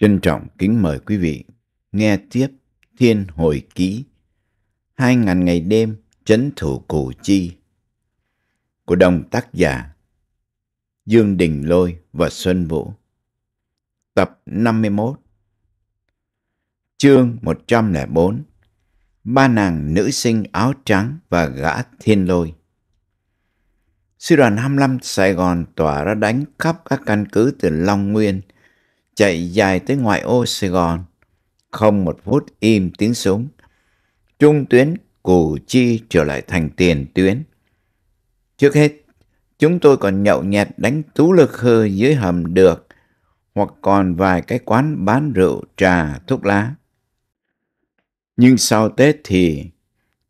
Trân trọng kính mời quý vị nghe tiếp Thiên Hồi Ký Hai ngàn ngày đêm chấn thủ Củ Chi của đồng tác giả Dương Đình Lôi và Xuân Vũ Tập 51 Chương 104 Ba nàng nữ sinh áo trắng và gã thiên lôi Sư đoàn 25 Sài Gòn tỏa ra đánh khắp các căn cứ từ Long Nguyên – chạy dài tới ngoại ô Sài Gòn. Không một phút im tiếng súng. Trung tuyến Củ Chi trở lại thành tiền tuyến. Trước hết, chúng tôi còn nhậu nhẹt đánh tú lực hư dưới hầm được hoặc còn vài cái quán bán rượu, trà, thuốc lá. Nhưng sau Tết thì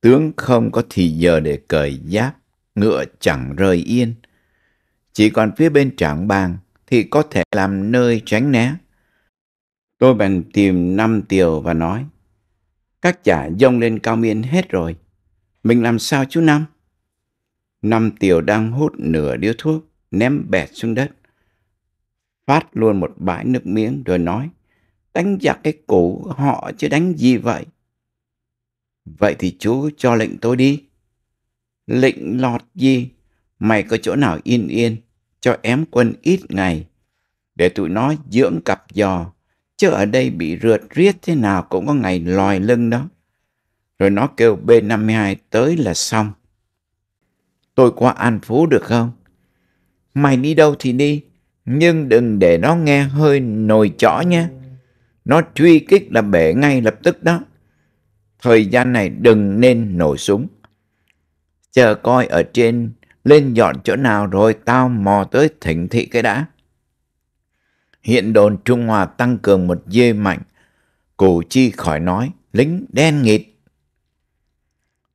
tướng không có thì giờ để cởi giáp, ngựa chẳng rời yên. Chỉ còn phía bên trảng bàng, thì có thể làm nơi tránh né. Tôi bèn tìm năm tiều và nói, các chả dông lên cao miên hết rồi. Mình làm sao chú Năm? Năm tiều đang hút nửa điếu thuốc, ném bẹt xuống đất. Phát luôn một bãi nước miếng rồi nói, đánh giặc cái cổ họ chứ đánh gì vậy? Vậy thì chú cho lệnh tôi đi. Lệnh lọt gì? Mày có chỗ nào yên yên cho ém quân ít ngày để tụi nó dưỡng cặp giò chứ ở đây bị rượt riết thế nào cũng có ngày lòi lưng đó rồi nó kêu B52 tới là xong tôi qua An Phú được không mày đi đâu thì đi nhưng đừng để nó nghe hơi nồi chõ nha nó truy kích là bể ngay lập tức đó thời gian này đừng nên nổ súng chờ coi ở trên lên dọn chỗ nào rồi tao mò tới thỉnh thị cái đã. Hiện đồn Trung Hoa tăng cường một dê mạnh, cổ chi khỏi nói, lính đen nghịt.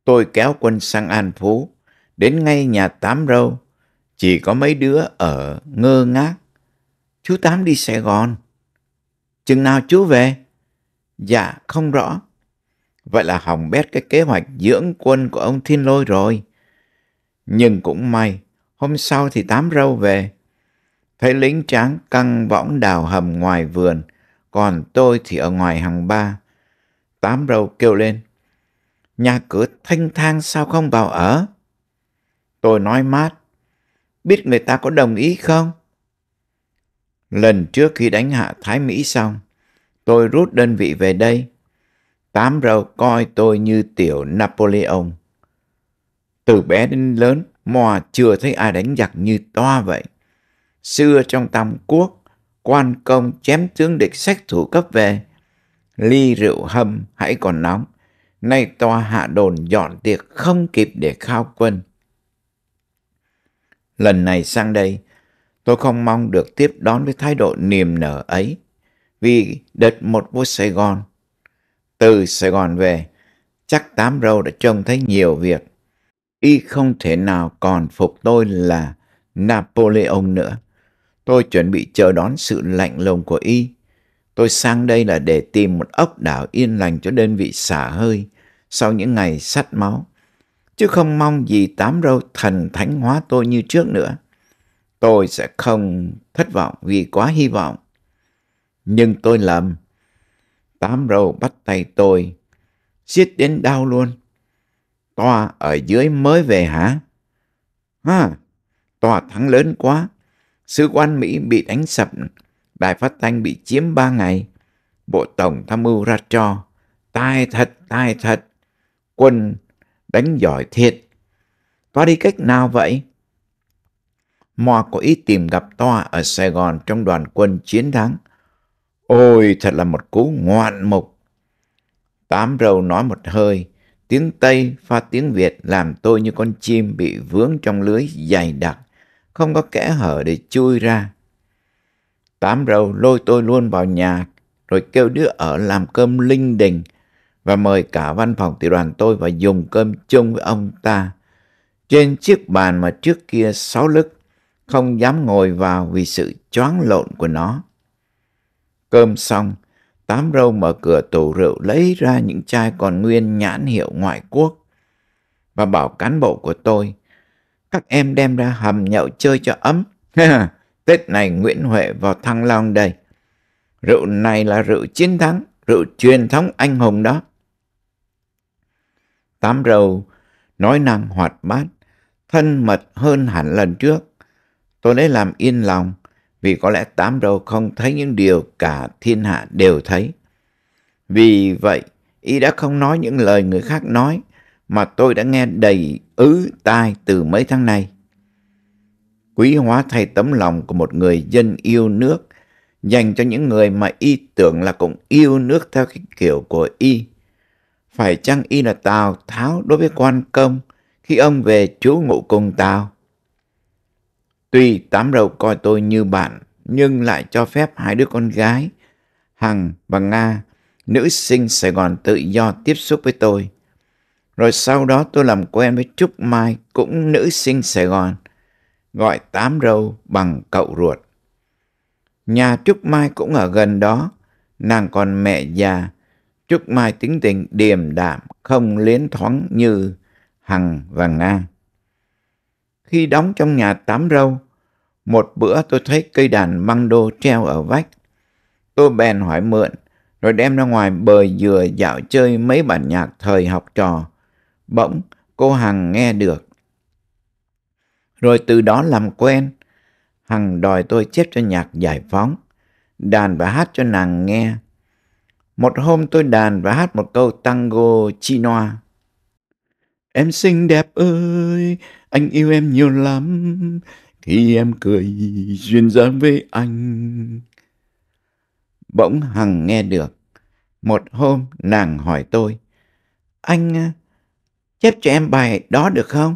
Tôi kéo quân sang An Phú, đến ngay nhà Tám Râu, chỉ có mấy đứa ở ngơ ngác. Chú Tám đi Sài Gòn. Chừng nào chú về? Dạ, không rõ. Vậy là hỏng bét cái kế hoạch dưỡng quân của ông Thiên Lôi rồi. Nhưng cũng may, hôm sau thì tám râu về. Thấy lính tráng căng võng đào hầm ngoài vườn, còn tôi thì ở ngoài hàng ba. Tám râu kêu lên, nhà cửa thanh thang sao không vào ở? Tôi nói mát, biết người ta có đồng ý không? Lần trước khi đánh hạ Thái Mỹ xong, tôi rút đơn vị về đây. Tám râu coi tôi như tiểu Napoleon. Từ bé đến lớn, Mò chưa thấy ai đánh giặc như toa vậy. Xưa trong tam quốc, quan công chém tướng địch sách thủ cấp về. Ly rượu hâm hãy còn nóng, nay toa hạ đồn dọn tiệc không kịp để khao quân. Lần này sang đây, tôi không mong được tiếp đón với thái độ niềm nở ấy, vì đợt một vô Sài Gòn. Từ Sài Gòn về, chắc tám râu đã trông thấy nhiều việc, y không thể nào còn phục tôi là Napoleon nữa. Tôi chuẩn bị chờ đón sự lạnh lùng của y. Tôi sang đây là để tìm một ốc đảo yên lành cho đơn vị xả hơi sau những ngày sắt máu. Chứ không mong gì tám râu thần thánh hóa tôi như trước nữa. Tôi sẽ không thất vọng vì quá hy vọng. Nhưng tôi lầm. Tám râu bắt tay tôi, giết đến đau luôn. Toa ở dưới mới về hả? Ha, tòa thắng lớn quá. Sứ quan Mỹ bị đánh sập, đài phát thanh bị chiếm ba ngày. Bộ Tổng tham mưu ra cho, tai thật, tai thật. Quân đánh giỏi thiệt. Toa đi cách nào vậy? Mò có ý tìm gặp Toa ở Sài Gòn trong đoàn quân chiến thắng. Ôi, thật là một cú ngoạn mục. Tám râu nói một hơi, tiếng Tây pha tiếng Việt làm tôi như con chim bị vướng trong lưới dày đặc, không có kẽ hở để chui ra. Tám râu lôi tôi luôn vào nhà, rồi kêu đứa ở làm cơm linh đình và mời cả văn phòng tiểu đoàn tôi và dùng cơm chung với ông ta. Trên chiếc bàn mà trước kia sáu lức, không dám ngồi vào vì sự choáng lộn của nó. Cơm xong, Tám râu mở cửa tủ rượu lấy ra những chai còn nguyên nhãn hiệu ngoại quốc và bảo cán bộ của tôi, các em đem ra hầm nhậu chơi cho ấm. Tết này Nguyễn Huệ vào Thăng Long đây. Rượu này là rượu chiến thắng, rượu truyền thống anh hùng đó. Tám râu nói năng hoạt bát, thân mật hơn hẳn lần trước. Tôi lấy làm yên lòng vì có lẽ tám đầu không thấy những điều cả thiên hạ đều thấy. Vì vậy, y đã không nói những lời người khác nói mà tôi đã nghe đầy ứ tai từ mấy tháng nay. Quý hóa thay tấm lòng của một người dân yêu nước dành cho những người mà y tưởng là cũng yêu nước theo cái kiểu của y. Phải chăng y là Tào Tháo đối với quan công khi ông về chú ngụ cùng Tào? Tuy tám râu coi tôi như bạn, nhưng lại cho phép hai đứa con gái, Hằng và Nga, nữ sinh Sài Gòn tự do tiếp xúc với tôi. Rồi sau đó tôi làm quen với Trúc Mai, cũng nữ sinh Sài Gòn, gọi tám râu bằng cậu ruột. Nhà Trúc Mai cũng ở gần đó, nàng còn mẹ già. Trúc Mai tính tình điềm đạm, không liến thoáng như Hằng và Nga. Khi đóng trong nhà tám râu, một bữa tôi thấy cây đàn măng đô treo ở vách. Tôi bèn hỏi mượn, rồi đem ra ngoài bời dừa dạo chơi mấy bản nhạc thời học trò. Bỗng cô Hằng nghe được. Rồi từ đó làm quen, Hằng đòi tôi chép cho nhạc giải phóng, đàn và hát cho nàng nghe. Một hôm tôi đàn và hát một câu tango chinoa. Em xinh đẹp ơi, anh yêu em nhiều lắm, khi em cười duyên dáng với anh. Bỗng Hằng nghe được. Một hôm nàng hỏi tôi, anh à, chép cho em bài đó được không?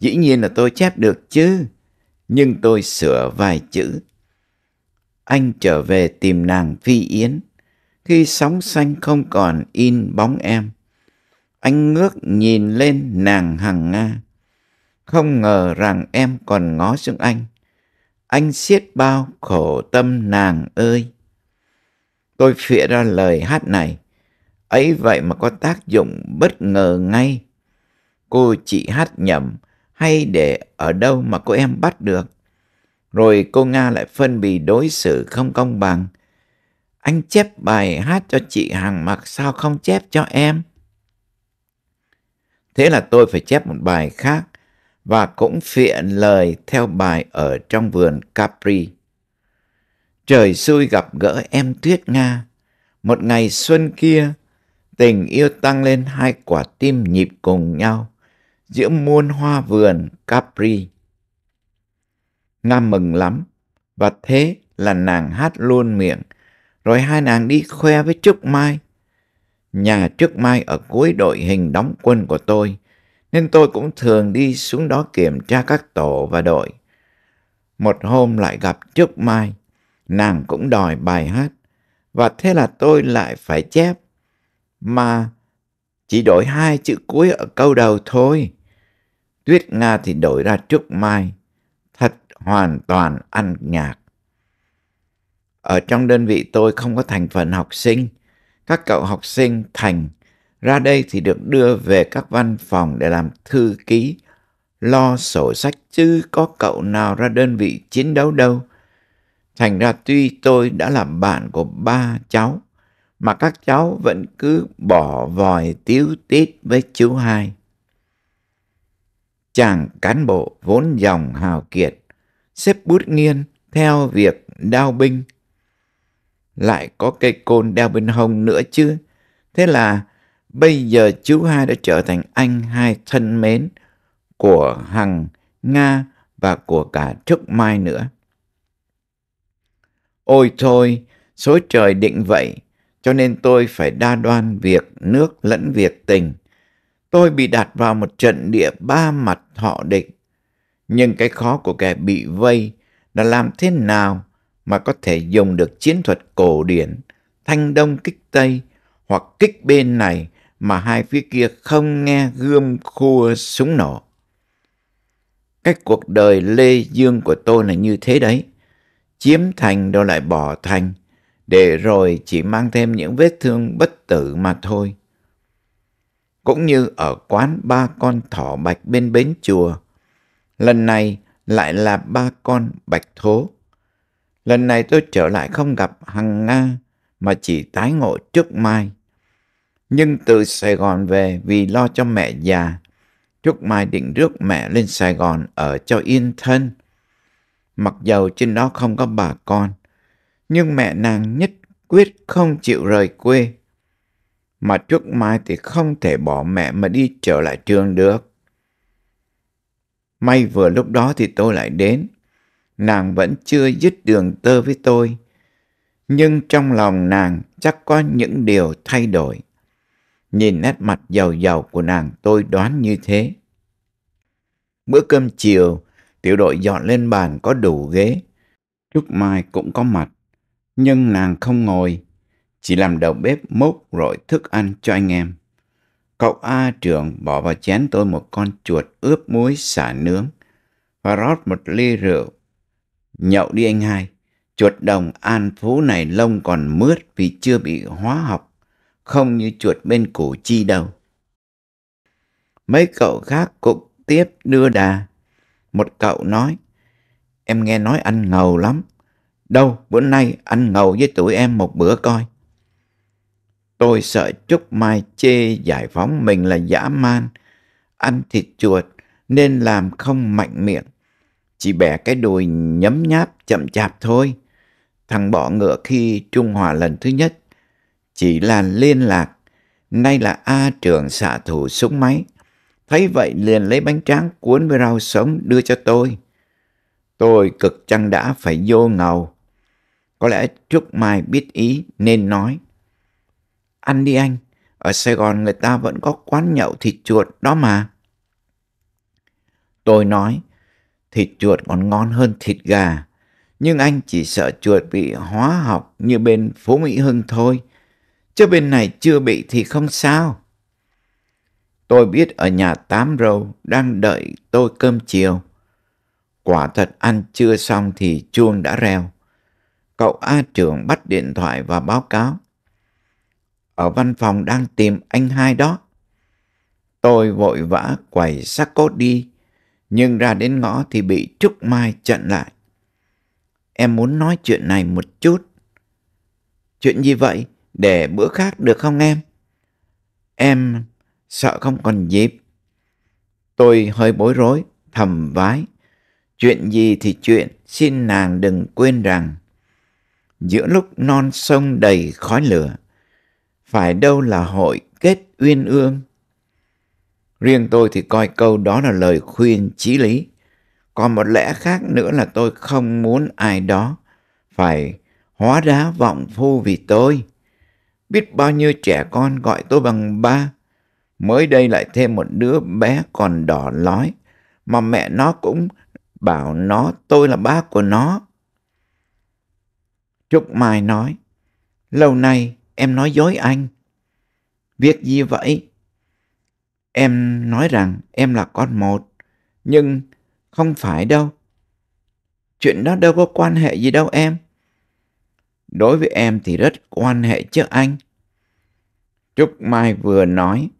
Dĩ nhiên là tôi chép được chứ, nhưng tôi sửa vài chữ. Anh trở về tìm nàng Phi Yến, khi sóng xanh không còn in bóng em. Anh ngước nhìn lên nàng Hằng Nga không ngờ rằng em còn ngó xuống anh. Anh siết bao khổ tâm nàng ơi. Tôi phịa ra lời hát này. Ấy vậy mà có tác dụng bất ngờ ngay. Cô chị hát nhầm hay để ở đâu mà cô em bắt được. Rồi cô Nga lại phân bì đối xử không công bằng. Anh chép bài hát cho chị Hằng mặc sao không chép cho em? Thế là tôi phải chép một bài khác và cũng phiện lời theo bài ở trong vườn Capri. Trời xui gặp gỡ em Tuyết Nga, một ngày xuân kia, tình yêu tăng lên hai quả tim nhịp cùng nhau giữa muôn hoa vườn Capri. Nga mừng lắm, và thế là nàng hát luôn miệng, rồi hai nàng đi khoe với Trúc Mai. Nhà Trúc Mai ở cuối đội hình đóng quân của tôi, nên tôi cũng thường đi xuống đó kiểm tra các tổ và đội. Một hôm lại gặp Trúc Mai, nàng cũng đòi bài hát, và thế là tôi lại phải chép, mà chỉ đổi hai chữ cuối ở câu đầu thôi. Tuyết Nga thì đổi ra Trúc Mai, thật hoàn toàn ăn nhạc. Ở trong đơn vị tôi không có thành phần học sinh, các cậu học sinh thành ra đây thì được đưa về các văn phòng để làm thư ký, lo sổ sách chứ có cậu nào ra đơn vị chiến đấu đâu. Thành ra tuy tôi đã làm bạn của ba cháu, mà các cháu vẫn cứ bỏ vòi tiếu tít với chú hai. Chàng cán bộ vốn dòng hào kiệt, xếp bút nghiên theo việc đao binh. Lại có cây côn đeo bên hông nữa chứ. Thế là Bây giờ chú hai đã trở thành anh hai thân mến của Hằng, Nga và của cả Trúc Mai nữa. Ôi thôi, số trời định vậy, cho nên tôi phải đa đoan việc nước lẫn việc tình. Tôi bị đặt vào một trận địa ba mặt họ địch. Nhưng cái khó của kẻ bị vây là làm thế nào mà có thể dùng được chiến thuật cổ điển, thanh đông kích tây hoặc kích bên này mà hai phía kia không nghe gươm khua súng nổ. Cái cuộc đời Lê Dương của tôi là như thế đấy. Chiếm thành đâu lại bỏ thành, để rồi chỉ mang thêm những vết thương bất tử mà thôi. Cũng như ở quán ba con thỏ bạch bên bến chùa, lần này lại là ba con bạch thố. Lần này tôi trở lại không gặp Hằng Nga mà chỉ tái ngộ trước mai nhưng từ Sài Gòn về vì lo cho mẹ già. Trúc Mai định rước mẹ lên Sài Gòn ở cho yên thân. Mặc dầu trên đó không có bà con, nhưng mẹ nàng nhất quyết không chịu rời quê. Mà Trúc Mai thì không thể bỏ mẹ mà đi trở lại trường được. May vừa lúc đó thì tôi lại đến. Nàng vẫn chưa dứt đường tơ với tôi. Nhưng trong lòng nàng chắc có những điều thay đổi. Nhìn nét mặt giàu giàu của nàng tôi đoán như thế. Bữa cơm chiều, tiểu đội dọn lên bàn có đủ ghế. Trúc Mai cũng có mặt, nhưng nàng không ngồi, chỉ làm đầu bếp múc rọi thức ăn cho anh em. Cậu A trưởng bỏ vào chén tôi một con chuột ướp muối xả nướng và rót một ly rượu. Nhậu đi anh hai, chuột đồng an phú này lông còn mướt vì chưa bị hóa học không như chuột bên củ chi đâu. Mấy cậu khác cũng tiếp đưa đà. Một cậu nói, em nghe nói anh ngầu lắm. Đâu, bữa nay anh ngầu với tụi em một bữa coi. Tôi sợ Trúc Mai chê giải phóng mình là dã man, ăn thịt chuột nên làm không mạnh miệng. Chỉ bẻ cái đùi nhấm nháp chậm chạp thôi. Thằng bỏ ngựa khi Trung Hòa lần thứ nhất chỉ là liên lạc. Nay là A trưởng xạ thủ súng máy. Thấy vậy liền lấy bánh tráng cuốn với rau sống đưa cho tôi. Tôi cực chăng đã phải vô ngầu. Có lẽ Trúc Mai biết ý nên nói. Ăn đi anh, ở Sài Gòn người ta vẫn có quán nhậu thịt chuột đó mà. Tôi nói, thịt chuột còn ngon hơn thịt gà. Nhưng anh chỉ sợ chuột bị hóa học như bên phố Mỹ Hưng thôi chứ bên này chưa bị thì không sao. Tôi biết ở nhà tám râu đang đợi tôi cơm chiều. Quả thật ăn chưa xong thì chuông đã reo. Cậu A trưởng bắt điện thoại và báo cáo. Ở văn phòng đang tìm anh hai đó. Tôi vội vã quẩy xác cốt đi, nhưng ra đến ngõ thì bị Trúc Mai chặn lại. Em muốn nói chuyện này một chút. Chuyện gì vậy? để bữa khác được không em? Em sợ không còn dịp. Tôi hơi bối rối, thầm vái. Chuyện gì thì chuyện, xin nàng đừng quên rằng giữa lúc non sông đầy khói lửa, phải đâu là hội kết uyên ương. Riêng tôi thì coi câu đó là lời khuyên chí lý. Còn một lẽ khác nữa là tôi không muốn ai đó phải hóa đá vọng phu vì tôi biết bao nhiêu trẻ con gọi tôi bằng ba. Mới đây lại thêm một đứa bé còn đỏ lói, mà mẹ nó cũng bảo nó tôi là ba của nó. Trúc Mai nói, lâu nay em nói dối anh. Việc gì vậy? Em nói rằng em là con một, nhưng không phải đâu. Chuyện đó đâu có quan hệ gì đâu em đối với em thì rất quan hệ chứ anh. Trúc Mai vừa nói,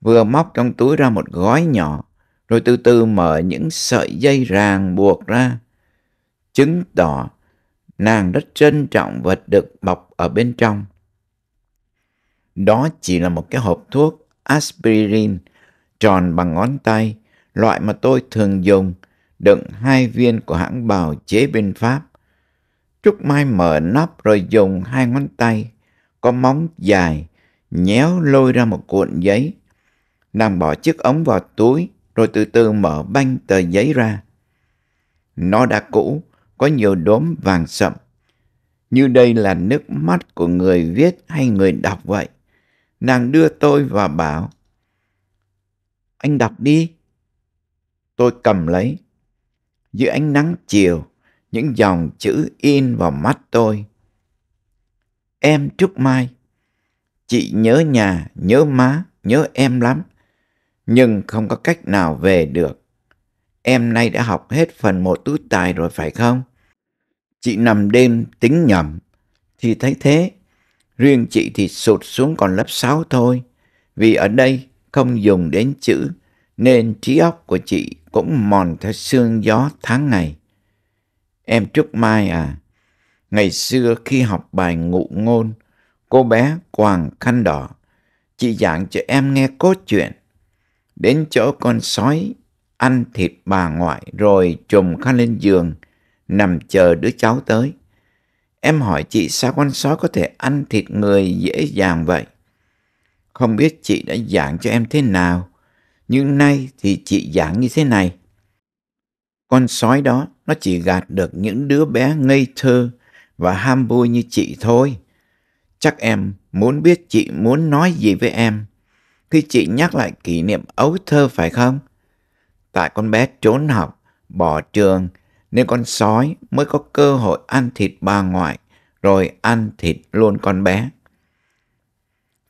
vừa móc trong túi ra một gói nhỏ, rồi từ từ mở những sợi dây ràng buộc ra, chứng tỏ nàng rất trân trọng vật được bọc ở bên trong. Đó chỉ là một cái hộp thuốc aspirin tròn bằng ngón tay, loại mà tôi thường dùng, đựng hai viên của hãng bào chế bên Pháp. Trúc Mai mở nắp rồi dùng hai ngón tay, có móng dài, nhéo lôi ra một cuộn giấy. Nàng bỏ chiếc ống vào túi rồi từ từ mở banh tờ giấy ra. Nó đã cũ, có nhiều đốm vàng sậm. Như đây là nước mắt của người viết hay người đọc vậy. Nàng đưa tôi và bảo. Anh đọc đi. Tôi cầm lấy. giữa ánh nắng chiều, những dòng chữ in vào mắt tôi. Em Trúc Mai, chị nhớ nhà, nhớ má, nhớ em lắm, nhưng không có cách nào về được. Em nay đã học hết phần một túi tài rồi phải không? Chị nằm đêm tính nhầm, thì thấy thế. Riêng chị thì sụt xuống còn lớp 6 thôi, vì ở đây không dùng đến chữ, nên trí óc của chị cũng mòn theo sương gió tháng ngày. Em Trúc Mai à, ngày xưa khi học bài ngụ ngôn, cô bé Quàng Khăn Đỏ, chị giảng cho em nghe cốt chuyện Đến chỗ con sói ăn thịt bà ngoại rồi trùm khăn lên giường, nằm chờ đứa cháu tới. Em hỏi chị sao con sói có thể ăn thịt người dễ dàng vậy? Không biết chị đã giảng cho em thế nào, nhưng nay thì chị giảng như thế này. Con sói đó nó chỉ gạt được những đứa bé ngây thơ và ham vui như chị thôi. Chắc em muốn biết chị muốn nói gì với em khi chị nhắc lại kỷ niệm ấu thơ phải không? Tại con bé trốn học, bỏ trường nên con sói mới có cơ hội ăn thịt bà ngoại rồi ăn thịt luôn con bé.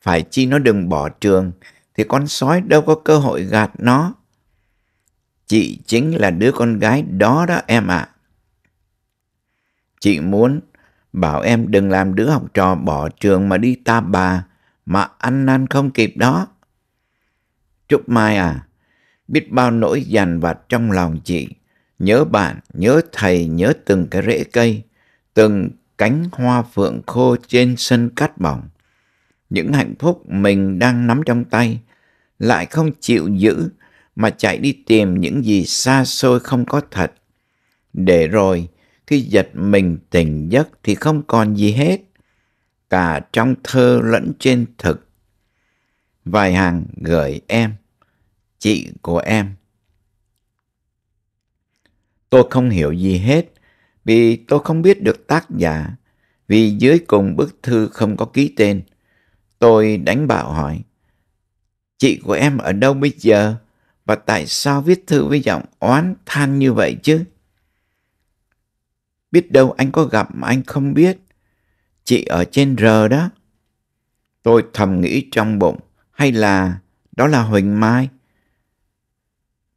Phải chi nó đừng bỏ trường thì con sói đâu có cơ hội gạt nó. Chị chính là đứa con gái đó đó em ạ. À. Chị muốn bảo em đừng làm đứa học trò bỏ trường mà đi ta bà mà ăn năn không kịp đó. Trúc Mai à, biết bao nỗi dằn vặt trong lòng chị, nhớ bạn, nhớ thầy, nhớ từng cái rễ cây, từng cánh hoa phượng khô trên sân cát bỏng. Những hạnh phúc mình đang nắm trong tay lại không chịu giữ mà chạy đi tìm những gì xa xôi không có thật. Để rồi, khi giật mình tỉnh giấc thì không còn gì hết, cả trong thơ lẫn trên thực. Vài hàng gửi em, chị của em. Tôi không hiểu gì hết, vì tôi không biết được tác giả, vì dưới cùng bức thư không có ký tên. Tôi đánh bạo hỏi, chị của em ở đâu bây giờ? và tại sao viết thư với giọng oán than như vậy chứ? Biết đâu anh có gặp mà anh không biết. Chị ở trên rờ đó. Tôi thầm nghĩ trong bụng, hay là đó là Huỳnh Mai?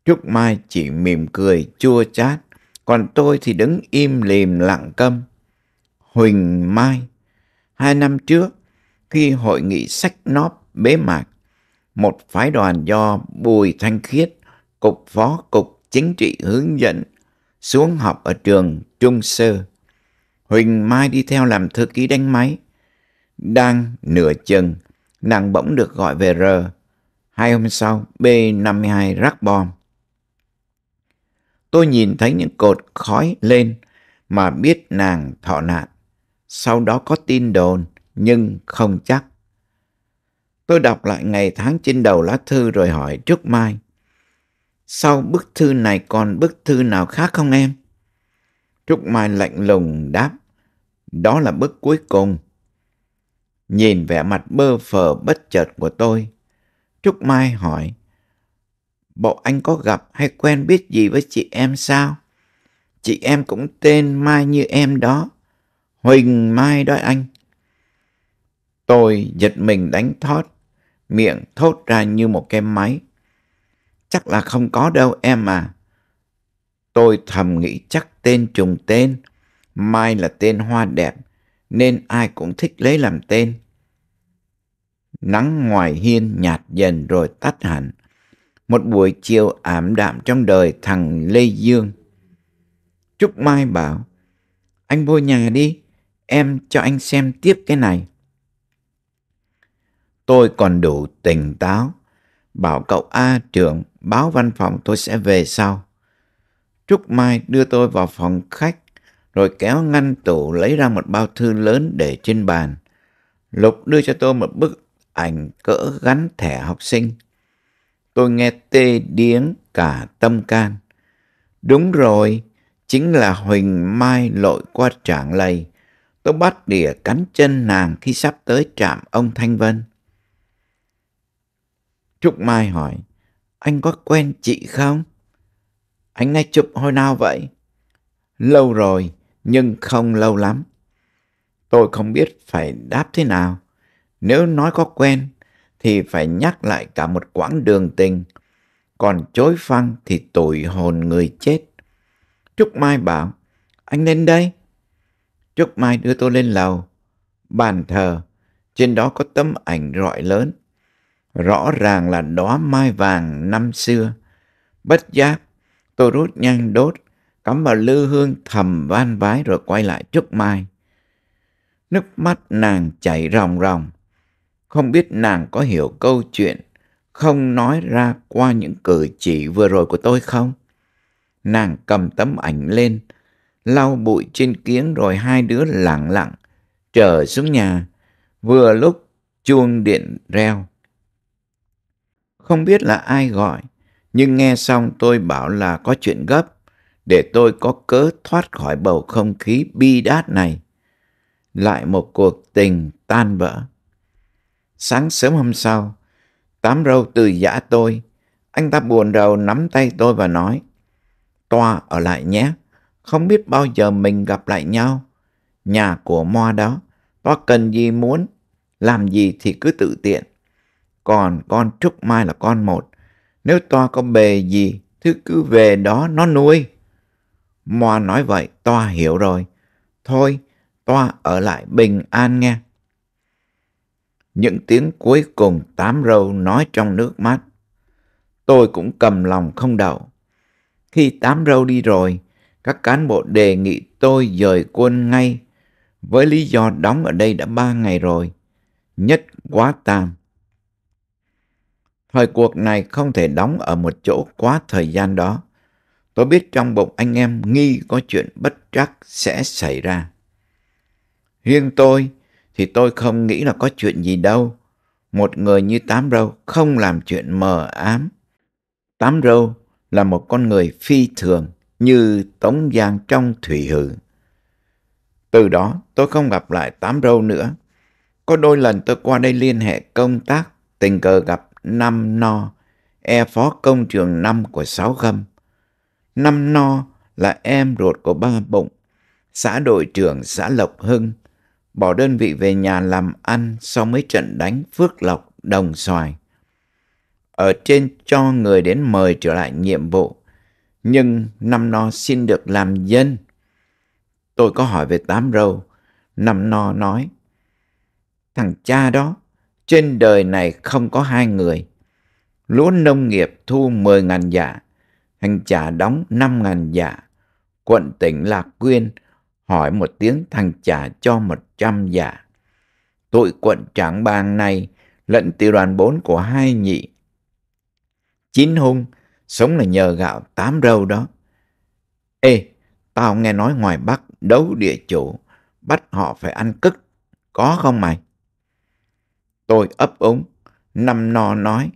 Trúc Mai chỉ mỉm cười chua chát, còn tôi thì đứng im lìm lặng câm. Huỳnh Mai, hai năm trước, khi hội nghị sách nóp bế mạc, một phái đoàn do Bùi Thanh Khiết, Cục Phó Cục Chính trị hướng dẫn, xuống học ở trường Trung Sơ. Huỳnh Mai đi theo làm thư ký đánh máy. Đang nửa chừng, nàng bỗng được gọi về R. Hai hôm sau, B-52 rắc bom. Tôi nhìn thấy những cột khói lên mà biết nàng thọ nạn. Sau đó có tin đồn nhưng không chắc. Tôi đọc lại ngày tháng trên đầu lá thư rồi hỏi trúc mai. Sau bức thư này còn bức thư nào khác không em? Trúc Mai lạnh lùng đáp, đó là bức cuối cùng. Nhìn vẻ mặt bơ phờ bất chợt của tôi, Trúc Mai hỏi, Bộ anh có gặp hay quen biết gì với chị em sao? Chị em cũng tên Mai như em đó, Huỳnh Mai đó anh. Tôi giật mình đánh thót, miệng thốt ra như một cái máy. Chắc là không có đâu em à. Tôi thầm nghĩ chắc tên trùng tên. Mai là tên hoa đẹp, nên ai cũng thích lấy làm tên. Nắng ngoài hiên nhạt dần rồi tắt hẳn. Một buổi chiều ảm đạm trong đời thằng Lê Dương. Trúc Mai bảo, anh vô nhà đi, em cho anh xem tiếp cái này tôi còn đủ tỉnh táo. Bảo cậu A trưởng báo văn phòng tôi sẽ về sau. Trúc Mai đưa tôi vào phòng khách, rồi kéo ngăn tủ lấy ra một bao thư lớn để trên bàn. Lục đưa cho tôi một bức ảnh cỡ gắn thẻ học sinh. Tôi nghe tê điếng cả tâm can. Đúng rồi, chính là Huỳnh Mai lội qua trảng lầy. Tôi bắt đỉa cắn chân nàng khi sắp tới trạm ông Thanh Vân. Trúc Mai hỏi, anh có quen chị không? Anh nay chụp hồi nào vậy? Lâu rồi, nhưng không lâu lắm. Tôi không biết phải đáp thế nào. Nếu nói có quen, thì phải nhắc lại cả một quãng đường tình. Còn chối phăng thì tội hồn người chết. Trúc Mai bảo, anh lên đây. Trúc Mai đưa tôi lên lầu. Bàn thờ, trên đó có tấm ảnh rọi lớn rõ ràng là đóa mai vàng năm xưa. Bất giác, tôi rút nhang đốt, cắm vào lư hương thầm van vái rồi quay lại trước mai. Nước mắt nàng chảy ròng ròng, không biết nàng có hiểu câu chuyện không nói ra qua những cử chỉ vừa rồi của tôi không? Nàng cầm tấm ảnh lên, lau bụi trên kiếng rồi hai đứa lặng lặng, trở xuống nhà, vừa lúc chuông điện reo không biết là ai gọi, nhưng nghe xong tôi bảo là có chuyện gấp, để tôi có cớ thoát khỏi bầu không khí bi đát này. Lại một cuộc tình tan vỡ. Sáng sớm hôm sau, tám râu từ giã tôi, anh ta buồn rầu nắm tay tôi và nói, Toa ở lại nhé, không biết bao giờ mình gặp lại nhau. Nhà của Moa đó, Toa cần gì muốn, làm gì thì cứ tự tiện còn con Trúc Mai là con một. Nếu Toa có bề gì, thứ cứ về đó nó nuôi. Moa nói vậy, Toa hiểu rồi. Thôi, Toa ở lại bình an nghe. Những tiếng cuối cùng tám râu nói trong nước mắt. Tôi cũng cầm lòng không đậu. Khi tám râu đi rồi, các cán bộ đề nghị tôi dời quân ngay với lý do đóng ở đây đã ba ngày rồi. Nhất quá tam. Thời cuộc này không thể đóng ở một chỗ quá thời gian đó. Tôi biết trong bụng anh em nghi có chuyện bất trắc sẽ xảy ra. Riêng tôi thì tôi không nghĩ là có chuyện gì đâu. Một người như Tám Râu không làm chuyện mờ ám. Tám Râu là một con người phi thường như Tống Giang trong Thủy Hử. Từ đó tôi không gặp lại Tám Râu nữa. Có đôi lần tôi qua đây liên hệ công tác, tình cờ gặp năm no, e phó công trường năm của sáu gâm. Năm no là em ruột của ba bụng, xã đội trưởng xã Lộc Hưng, bỏ đơn vị về nhà làm ăn sau mấy trận đánh Phước Lộc, Đồng Xoài. Ở trên cho người đến mời trở lại nhiệm vụ, nhưng năm no xin được làm dân. Tôi có hỏi về tám râu, năm no nói, thằng cha đó trên đời này không có hai người. Lúa nông nghiệp thu 10.000 giả, dạ, hành trà đóng 5.000 giả. Dạ. Quận tỉnh Lạc Quyên hỏi một tiếng thằng trà cho 100 giả. tội quận trảng bang này lẫn tiểu đoàn 4 của hai nhị. Chín hung, sống là nhờ gạo tám râu đó. Ê, tao nghe nói ngoài Bắc đấu địa chủ, bắt họ phải ăn cức có không mày? Tôi ấp úng, nằm nò nói,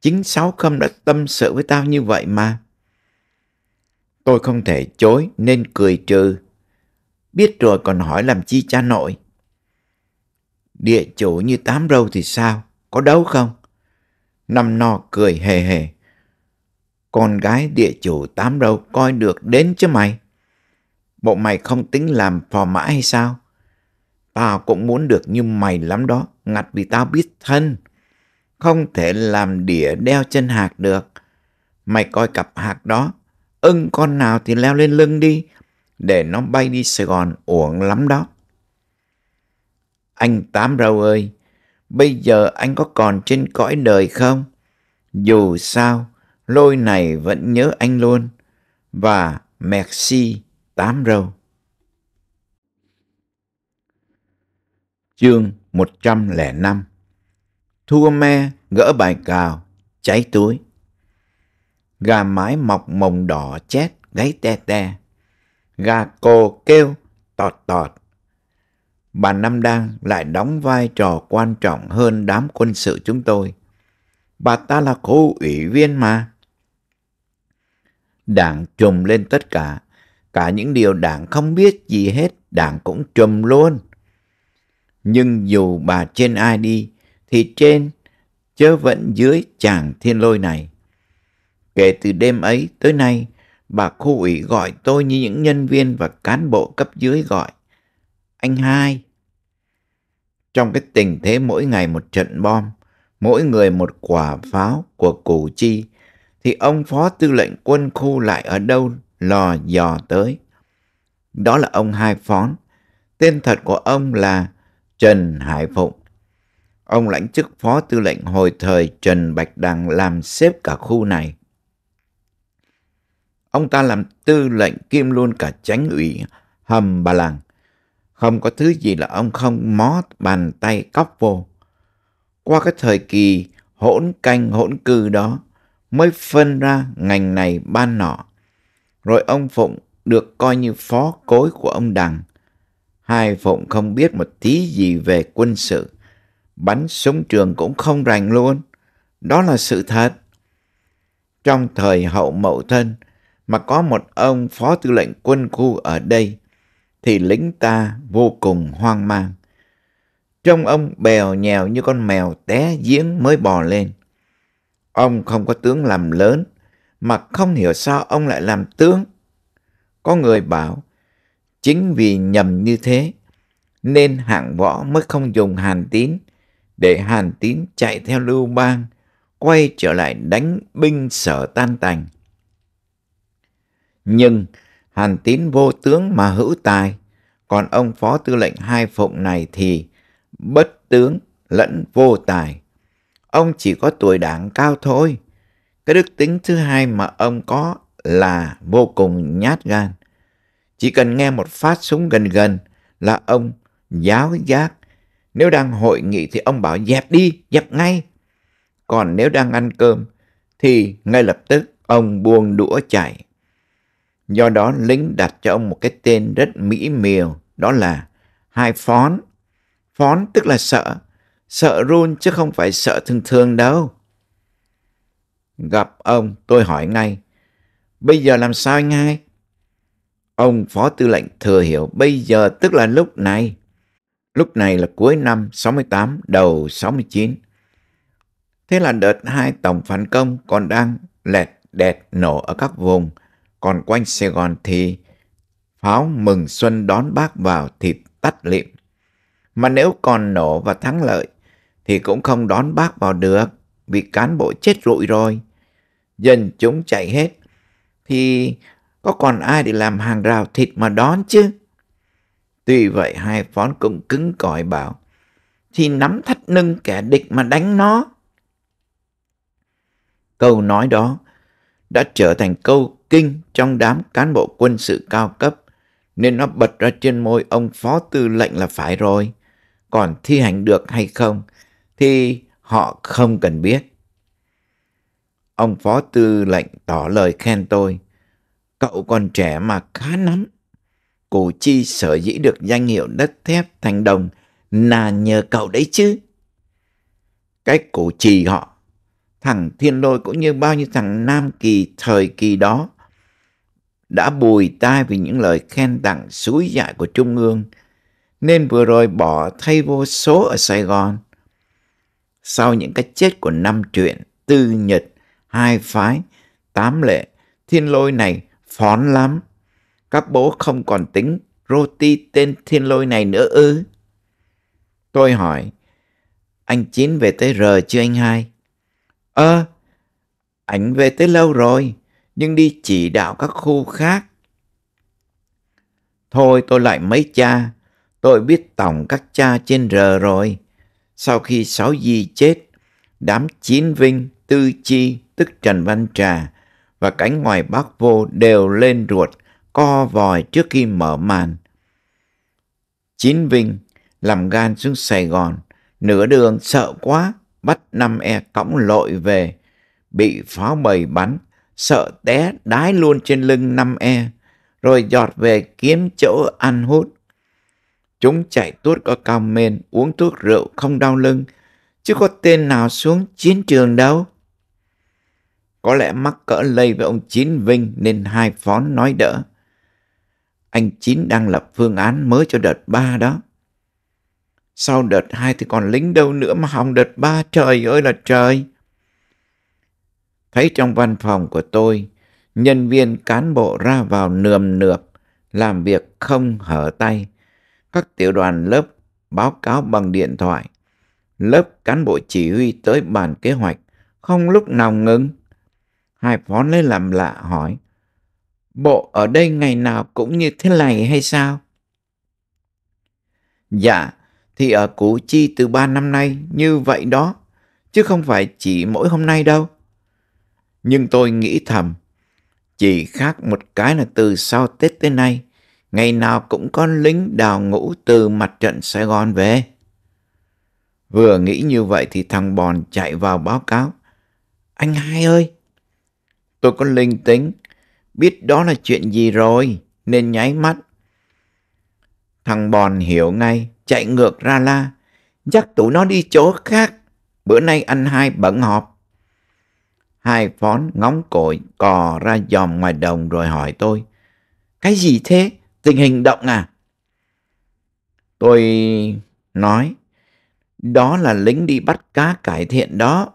chính sáu khâm đã tâm sự với tao như vậy mà. Tôi không thể chối nên cười trừ. Biết rồi còn hỏi làm chi cha nội. Địa chủ như tám râu thì sao? Có đấu không? nằm no cười hề hề. Con gái địa chủ tám râu coi được đến chứ mày. Bộ mày không tính làm phò mã hay sao? tao cũng muốn được như mày lắm đó, ngặt vì tao biết thân. Không thể làm đĩa đeo chân hạc được. Mày coi cặp hạc đó, ưng con nào thì leo lên lưng đi, để nó bay đi Sài Gòn uổng lắm đó. Anh Tám Râu ơi, bây giờ anh có còn trên cõi đời không? Dù sao, lôi này vẫn nhớ anh luôn. Và merci Tám Râu. chương 105 Thua me gỡ bài cào, cháy túi Gà mái mọc mồng đỏ chét gáy te te Gà cồ kêu tọt tọt Bà Năm Đang lại đóng vai trò quan trọng hơn đám quân sự chúng tôi Bà ta là cố ủy viên mà Đảng trùm lên tất cả Cả những điều đảng không biết gì hết Đảng cũng trùm luôn nhưng dù bà trên ai đi, thì trên chớ vẫn dưới chàng thiên lôi này. Kể từ đêm ấy tới nay, bà khu ủy gọi tôi như những nhân viên và cán bộ cấp dưới gọi. Anh hai. Trong cái tình thế mỗi ngày một trận bom, mỗi người một quả pháo của củ chi, thì ông phó tư lệnh quân khu lại ở đâu lò dò tới. Đó là ông Hai Phón. Tên thật của ông là Trần Hải Phụng. Ông lãnh chức phó tư lệnh hồi thời Trần Bạch Đằng làm xếp cả khu này. Ông ta làm tư lệnh kiêm luôn cả tránh ủy hầm bà làng. Không có thứ gì là ông không mó bàn tay cóc vô. Qua cái thời kỳ hỗn canh hỗn cư đó mới phân ra ngành này ban nọ. Rồi ông Phụng được coi như phó cối của ông Đằng – hai Phụng không biết một tí gì về quân sự. Bắn súng trường cũng không rành luôn. Đó là sự thật. Trong thời hậu mậu thân mà có một ông phó tư lệnh quân khu ở đây thì lính ta vô cùng hoang mang. Trông ông bèo nhèo như con mèo té giếng mới bò lên. Ông không có tướng làm lớn mà không hiểu sao ông lại làm tướng. Có người bảo Chính vì nhầm như thế, nên hạng võ mới không dùng hàn tín, để hàn tín chạy theo lưu bang, quay trở lại đánh binh sở tan tành. Nhưng hàn tín vô tướng mà hữu tài, còn ông phó tư lệnh hai phụng này thì bất tướng lẫn vô tài. Ông chỉ có tuổi đảng cao thôi. Cái đức tính thứ hai mà ông có là vô cùng nhát gan. Chỉ cần nghe một phát súng gần gần là ông giáo giác. Nếu đang hội nghị thì ông bảo dẹp đi, dẹp ngay. Còn nếu đang ăn cơm thì ngay lập tức ông buông đũa chạy. Do đó lính đặt cho ông một cái tên rất mỹ miều đó là hai phón. Phón tức là sợ, sợ run chứ không phải sợ thường thường đâu. Gặp ông tôi hỏi ngay, bây giờ làm sao anh hai? Ông phó tư lệnh thừa hiểu bây giờ tức là lúc này. Lúc này là cuối năm 68, đầu 69. Thế là đợt hai tổng phản công còn đang lẹt đẹt nổ ở các vùng, còn quanh Sài Gòn thì pháo mừng xuân đón bác vào thì tắt lịm. Mà nếu còn nổ và thắng lợi thì cũng không đón bác vào được vì cán bộ chết rụi rồi. Dân chúng chạy hết thì có còn ai để làm hàng rào thịt mà đón chứ? Tuy vậy hai phón cũng cứng cỏi bảo, thì nắm thắt nâng kẻ địch mà đánh nó. Câu nói đó đã trở thành câu kinh trong đám cán bộ quân sự cao cấp, nên nó bật ra trên môi ông phó tư lệnh là phải rồi. Còn thi hành được hay không thì họ không cần biết. Ông phó tư lệnh tỏ lời khen tôi. Cậu còn trẻ mà khá lắm. Cổ Chi sở dĩ được danh hiệu đất thép thành đồng là nhờ cậu đấy chứ. Cái cổ trì họ, thằng Thiên Lôi cũng như bao nhiêu thằng Nam Kỳ thời kỳ đó, đã bùi tai vì những lời khen tặng suối dại của Trung ương, nên vừa rồi bỏ thay vô số ở Sài Gòn. Sau những cái chết của năm truyện, Tư Nhật, Hai Phái, Tám Lệ, Thiên Lôi này phón lắm. Các bố không còn tính roti tên thiên lôi này nữa ư. Tôi hỏi, anh Chín về tới r chưa anh hai? Ơ, à, ảnh về tới lâu rồi, nhưng đi chỉ đạo các khu khác. Thôi tôi lại mấy cha, tôi biết tổng các cha trên r rồi. Sau khi sáu di chết, đám chín vinh, tư chi, tức Trần Văn Trà và cánh ngoài bác vô đều lên ruột, co vòi trước khi mở màn. Chín Vinh làm gan xuống Sài Gòn, nửa đường sợ quá, bắt năm e cõng lội về, bị pháo bầy bắn, sợ té đái luôn trên lưng năm e, rồi giọt về kiếm chỗ ăn hút. Chúng chạy tuốt có cao men, uống thuốc rượu không đau lưng, chứ có tên nào xuống chiến trường đâu. Có lẽ mắc cỡ lây với ông Chín Vinh nên hai phó nói đỡ. Anh Chín đang lập phương án mới cho đợt ba đó. Sau đợt hai thì còn lính đâu nữa mà hỏng đợt ba trời ơi là trời. Thấy trong văn phòng của tôi, nhân viên cán bộ ra vào nườm nượp, làm việc không hở tay. Các tiểu đoàn lớp báo cáo bằng điện thoại. Lớp cán bộ chỉ huy tới bàn kế hoạch, không lúc nào ngừng. Hai phó lấy làm lạ hỏi. Bộ ở đây ngày nào cũng như thế này hay sao? Dạ, thì ở Củ Chi từ ba năm nay như vậy đó, chứ không phải chỉ mỗi hôm nay đâu. Nhưng tôi nghĩ thầm, chỉ khác một cái là từ sau Tết tới nay, ngày nào cũng có lính đào ngũ từ mặt trận Sài Gòn về. Vừa nghĩ như vậy thì thằng Bòn chạy vào báo cáo. Anh hai ơi, Tôi có linh tính, biết đó là chuyện gì rồi, nên nháy mắt. Thằng Bòn hiểu ngay, chạy ngược ra la. Dắt tụi nó đi chỗ khác, bữa nay anh hai bận họp. Hai phón ngóng cội cò ra dòm ngoài đồng rồi hỏi tôi. Cái gì thế? Tình hình động à? Tôi nói, đó là lính đi bắt cá cải thiện đó.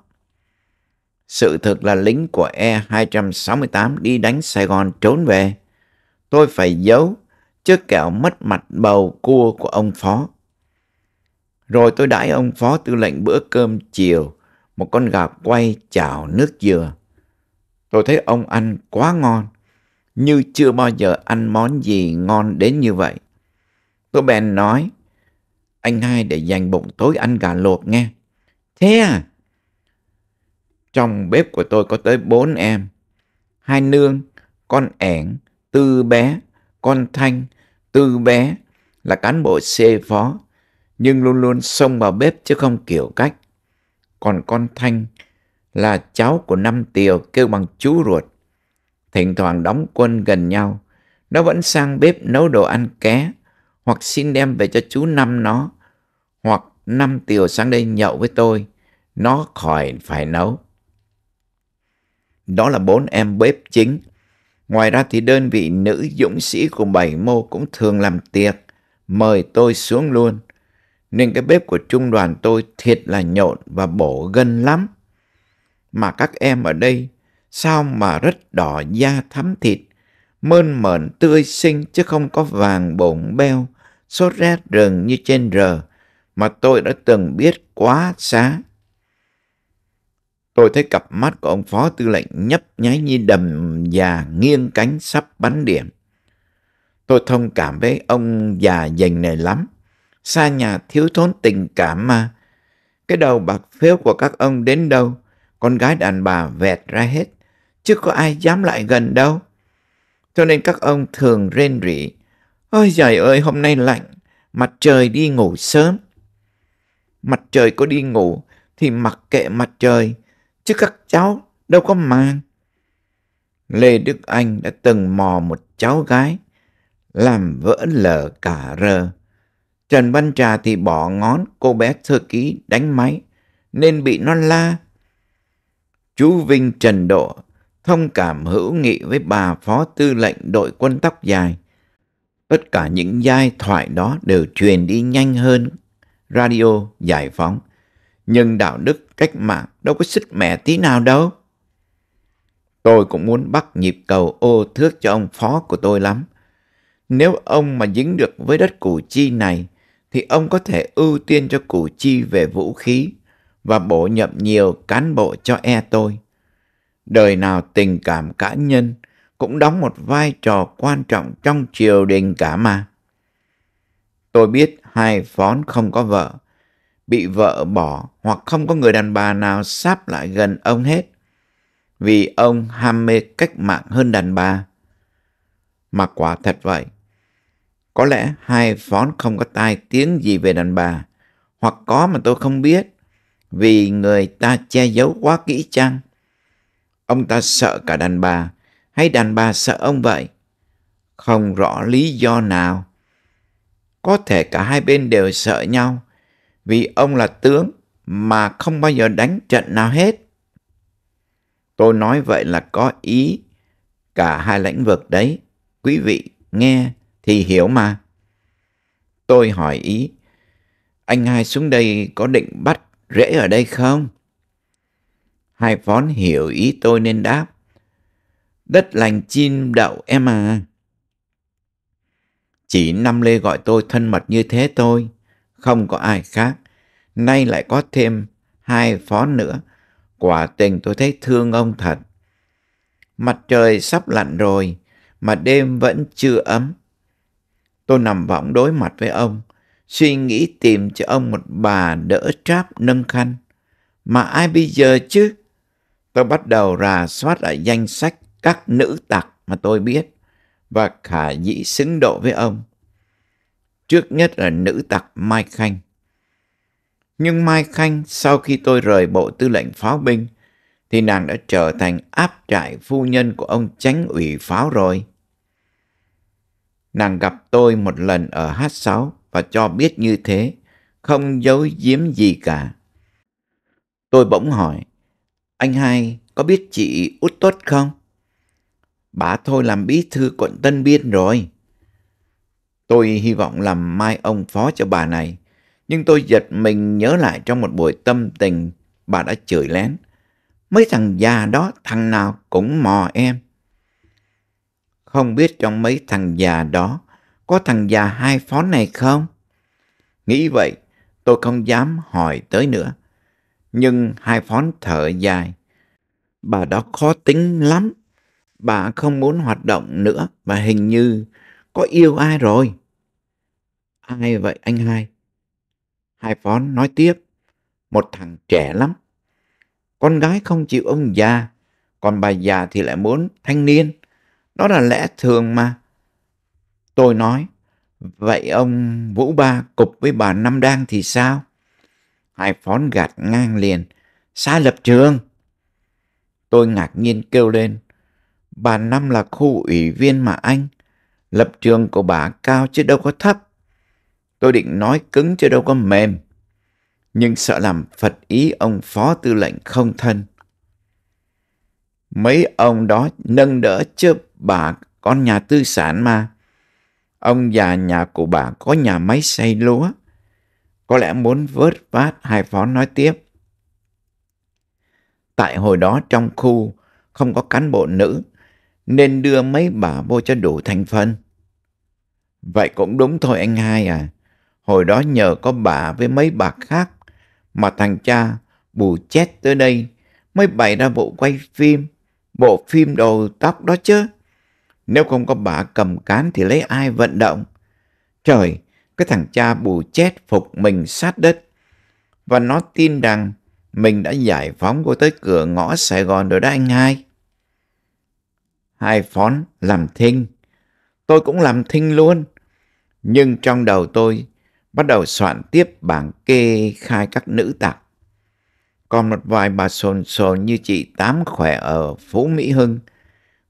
Sự thật là lính của E-268 đi đánh Sài Gòn trốn về. Tôi phải giấu, trước kẻo mất mặt bầu cua của ông Phó. Rồi tôi đãi ông Phó tư lệnh bữa cơm chiều, một con gà quay chảo nước dừa. Tôi thấy ông ăn quá ngon, như chưa bao giờ ăn món gì ngon đến như vậy. Tôi bèn nói, anh hai để dành bụng tối ăn gà luộc nghe. Thế à? Trong bếp của tôi có tới bốn em. Hai nương, con ẻn, tư bé, con thanh, tư bé là cán bộ xê phó, nhưng luôn luôn xông vào bếp chứ không kiểu cách. Còn con thanh là cháu của năm tiều kêu bằng chú ruột. Thỉnh thoảng đóng quân gần nhau, nó vẫn sang bếp nấu đồ ăn ké, hoặc xin đem về cho chú năm nó, hoặc năm tiều sang đây nhậu với tôi, nó khỏi phải nấu đó là bốn em bếp chính. Ngoài ra thì đơn vị nữ dũng sĩ của Bảy Mô cũng thường làm tiệc, mời tôi xuống luôn. Nên cái bếp của trung đoàn tôi thiệt là nhộn và bổ gân lắm. Mà các em ở đây sao mà rất đỏ da thắm thịt, mơn mởn tươi xinh chứ không có vàng bổng beo, sốt rét rừng như trên rờ mà tôi đã từng biết quá xá. Tôi thấy cặp mắt của ông phó tư lệnh nhấp nháy như đầm già nghiêng cánh sắp bắn điểm. Tôi thông cảm với ông già dành này lắm. Xa nhà thiếu thốn tình cảm mà. Cái đầu bạc phếu của các ông đến đâu, con gái đàn bà vẹt ra hết. Chứ có ai dám lại gần đâu. Cho nên các ông thường rên rỉ. Ôi trời ơi, hôm nay lạnh, mặt trời đi ngủ sớm. Mặt trời có đi ngủ thì mặc kệ mặt trời, chứ các cháu đâu có màng. Lê Đức Anh đã từng mò một cháu gái, làm vỡ lở cả rơ Trần Văn Trà thì bỏ ngón cô bé thư ký đánh máy, nên bị nó la. Chú Vinh Trần Độ thông cảm hữu nghị với bà phó tư lệnh đội quân tóc dài. Tất cả những giai thoại đó đều truyền đi nhanh hơn radio giải phóng. Nhưng đạo đức cách mạng đâu có xích mẹ tí nào đâu. Tôi cũng muốn bắt nhịp cầu ô thước cho ông phó của tôi lắm. Nếu ông mà dính được với đất Củ Chi này, thì ông có thể ưu tiên cho Củ Chi về vũ khí và bổ nhậm nhiều cán bộ cho e tôi. Đời nào tình cảm cá nhân cũng đóng một vai trò quan trọng trong triều đình cả mà. Tôi biết hai phón không có vợ, bị vợ bỏ hoặc không có người đàn bà nào sáp lại gần ông hết vì ông ham mê cách mạng hơn đàn bà. Mà quả thật vậy, có lẽ hai phón không có tai tiếng gì về đàn bà, hoặc có mà tôi không biết, vì người ta che giấu quá kỹ chăng. Ông ta sợ cả đàn bà, hay đàn bà sợ ông vậy? Không rõ lý do nào. Có thể cả hai bên đều sợ nhau, vì ông là tướng mà không bao giờ đánh trận nào hết. Tôi nói vậy là có ý cả hai lĩnh vực đấy. Quý vị nghe thì hiểu mà. Tôi hỏi ý, anh hai xuống đây có định bắt rễ ở đây không? Hai phón hiểu ý tôi nên đáp. Đất lành chim đậu em à. Chỉ năm lê gọi tôi thân mật như thế thôi không có ai khác. Nay lại có thêm hai phó nữa. Quả tình tôi thấy thương ông thật. Mặt trời sắp lặn rồi, mà đêm vẫn chưa ấm. Tôi nằm võng đối mặt với ông, suy nghĩ tìm cho ông một bà đỡ tráp nâng khăn. Mà ai bây giờ chứ? Tôi bắt đầu rà soát lại danh sách các nữ tặc mà tôi biết và khả dĩ xứng độ với ông trước nhất là nữ tặc Mai Khanh. Nhưng Mai Khanh sau khi tôi rời bộ tư lệnh pháo binh thì nàng đã trở thành áp trại phu nhân của ông chánh ủy pháo rồi. Nàng gặp tôi một lần ở H6 và cho biết như thế, không giấu giếm gì cả. Tôi bỗng hỏi, anh hai có biết chị Út Tuất không? Bà thôi làm bí thư quận Tân Biên rồi. Tôi hy vọng làm mai ông phó cho bà này. Nhưng tôi giật mình nhớ lại trong một buổi tâm tình bà đã chửi lén. Mấy thằng già đó thằng nào cũng mò em. Không biết trong mấy thằng già đó có thằng già hai phó này không? Nghĩ vậy tôi không dám hỏi tới nữa. Nhưng hai phó thở dài. Bà đó khó tính lắm. Bà không muốn hoạt động nữa và hình như có yêu ai rồi. Hay vậy anh hai. Hai phón nói tiếp. Một thằng trẻ lắm. Con gái không chịu ông già. Còn bà già thì lại muốn thanh niên. Đó là lẽ thường mà. Tôi nói. Vậy ông Vũ Ba cục với bà Năm Đang thì sao? Hai phón gạt ngang liền. Sai lập trường. Tôi ngạc nhiên kêu lên. Bà Năm là khu ủy viên mà anh. Lập trường của bà cao chứ đâu có thấp. Tôi định nói cứng chứ đâu có mềm. Nhưng sợ làm phật ý ông phó tư lệnh không thân. Mấy ông đó nâng đỡ chứ bà con nhà tư sản mà. Ông già nhà của bà có nhà máy xây lúa. Có lẽ muốn vớt vát hai phó nói tiếp. Tại hồi đó trong khu không có cán bộ nữ nên đưa mấy bà vô cho đủ thành phần. Vậy cũng đúng thôi anh hai à. Hồi đó nhờ có bà với mấy bà khác mà thằng cha bù chết tới đây mới bày ra bộ quay phim, bộ phim đầu tóc đó chứ. Nếu không có bà cầm cán thì lấy ai vận động? Trời, cái thằng cha bù chết phục mình sát đất. Và nó tin rằng mình đã giải phóng cô tới cửa ngõ Sài Gòn rồi đó anh hai. Hai phón làm thinh. Tôi cũng làm thinh luôn. Nhưng trong đầu tôi bắt đầu soạn tiếp bảng kê khai các nữ tặc. Còn một vài bà sồn sồn như chị Tám Khỏe ở Phú Mỹ Hưng,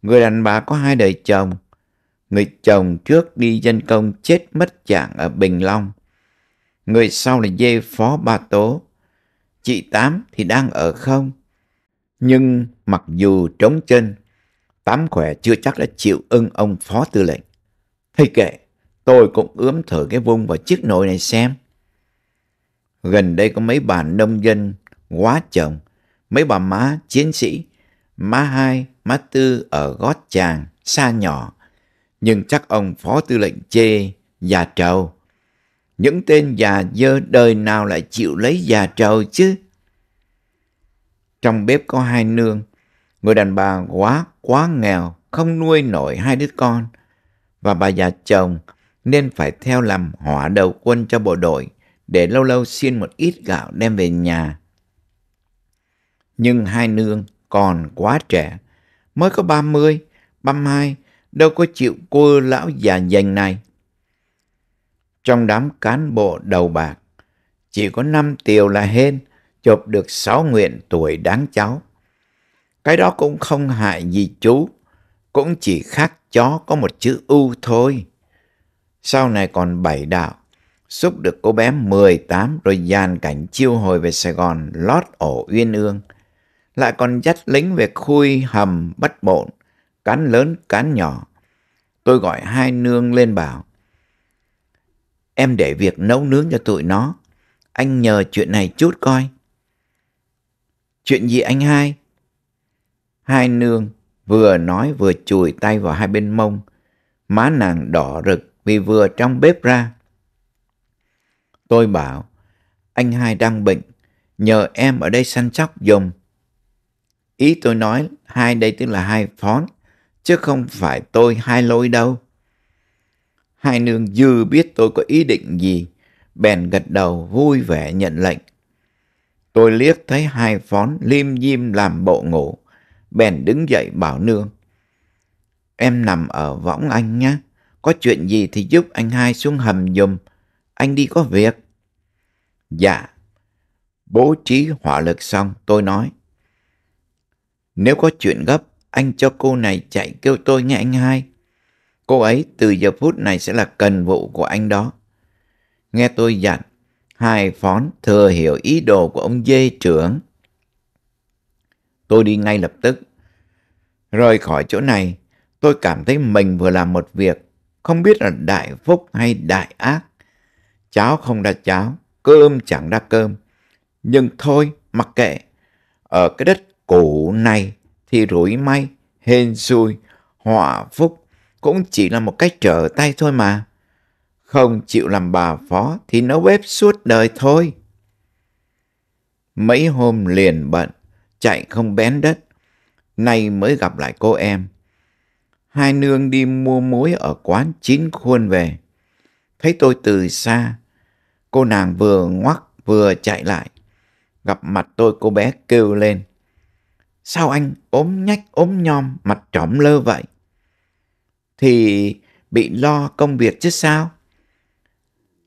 người đàn bà có hai đời chồng, người chồng trước đi dân công chết mất trạng ở Bình Long, người sau là dê phó bà Tố, chị Tám thì đang ở không. Nhưng mặc dù trống chân, Tám Khỏe chưa chắc đã chịu ưng ông phó tư lệnh. Thầy kệ, Tôi cũng ướm thử cái vung vào chiếc nồi này xem. Gần đây có mấy bà nông dân quá chồng, mấy bà má chiến sĩ, má hai, má tư ở gót chàng xa nhỏ. Nhưng chắc ông phó tư lệnh chê già trầu. Những tên già dơ đời nào lại chịu lấy già trầu chứ? Trong bếp có hai nương, người đàn bà quá quá nghèo, không nuôi nổi hai đứa con. Và bà già chồng nên phải theo làm hỏa đầu quân cho bộ đội để lâu lâu xin một ít gạo đem về nhà. Nhưng hai nương còn quá trẻ, mới có 30, 32, đâu có chịu cô lão già dành này. Trong đám cán bộ đầu bạc, chỉ có năm tiều là hên, chộp được sáu nguyện tuổi đáng cháu. Cái đó cũng không hại gì chú, cũng chỉ khác chó có một chữ ưu thôi sau này còn bảy đạo. xúc được cô bé 18 rồi dàn cảnh chiêu hồi về Sài Gòn lót ổ uyên ương. Lại còn dắt lính về khui hầm bắt bộn, cán lớn cán nhỏ. Tôi gọi hai nương lên bảo. Em để việc nấu nướng cho tụi nó. Anh nhờ chuyện này chút coi. Chuyện gì anh hai? Hai nương vừa nói vừa chùi tay vào hai bên mông. Má nàng đỏ rực vì vừa trong bếp ra. Tôi bảo, anh hai đang bệnh, nhờ em ở đây săn sóc dùm. Ý tôi nói hai đây tức là hai phón, chứ không phải tôi hai lôi đâu. Hai nương dư biết tôi có ý định gì, bèn gật đầu vui vẻ nhận lệnh. Tôi liếc thấy hai phón lim dim làm bộ ngủ, bèn đứng dậy bảo nương. Em nằm ở võng anh nhé. Có chuyện gì thì giúp anh hai xuống hầm dùm. Anh đi có việc. Dạ. Bố trí hỏa lực xong tôi nói. Nếu có chuyện gấp, anh cho cô này chạy kêu tôi nghe anh hai. Cô ấy từ giờ phút này sẽ là cần vụ của anh đó. Nghe tôi dặn, hai phón thừa hiểu ý đồ của ông dê trưởng. Tôi đi ngay lập tức. Rời khỏi chỗ này, tôi cảm thấy mình vừa làm một việc không biết là đại phúc hay đại ác. Cháo không ra cháo, cơm chẳng ra cơm. Nhưng thôi, mặc kệ, ở cái đất cũ này thì rủi may, hên xui, họa phúc cũng chỉ là một cái trở tay thôi mà. Không chịu làm bà phó thì nấu bếp suốt đời thôi. Mấy hôm liền bận, chạy không bén đất. Nay mới gặp lại cô em, hai nương đi mua muối ở quán chín khuôn về. Thấy tôi từ xa, cô nàng vừa ngoắc vừa chạy lại. Gặp mặt tôi cô bé kêu lên. Sao anh ốm nhách ốm nhom mặt trỏm lơ vậy? Thì bị lo công việc chứ sao?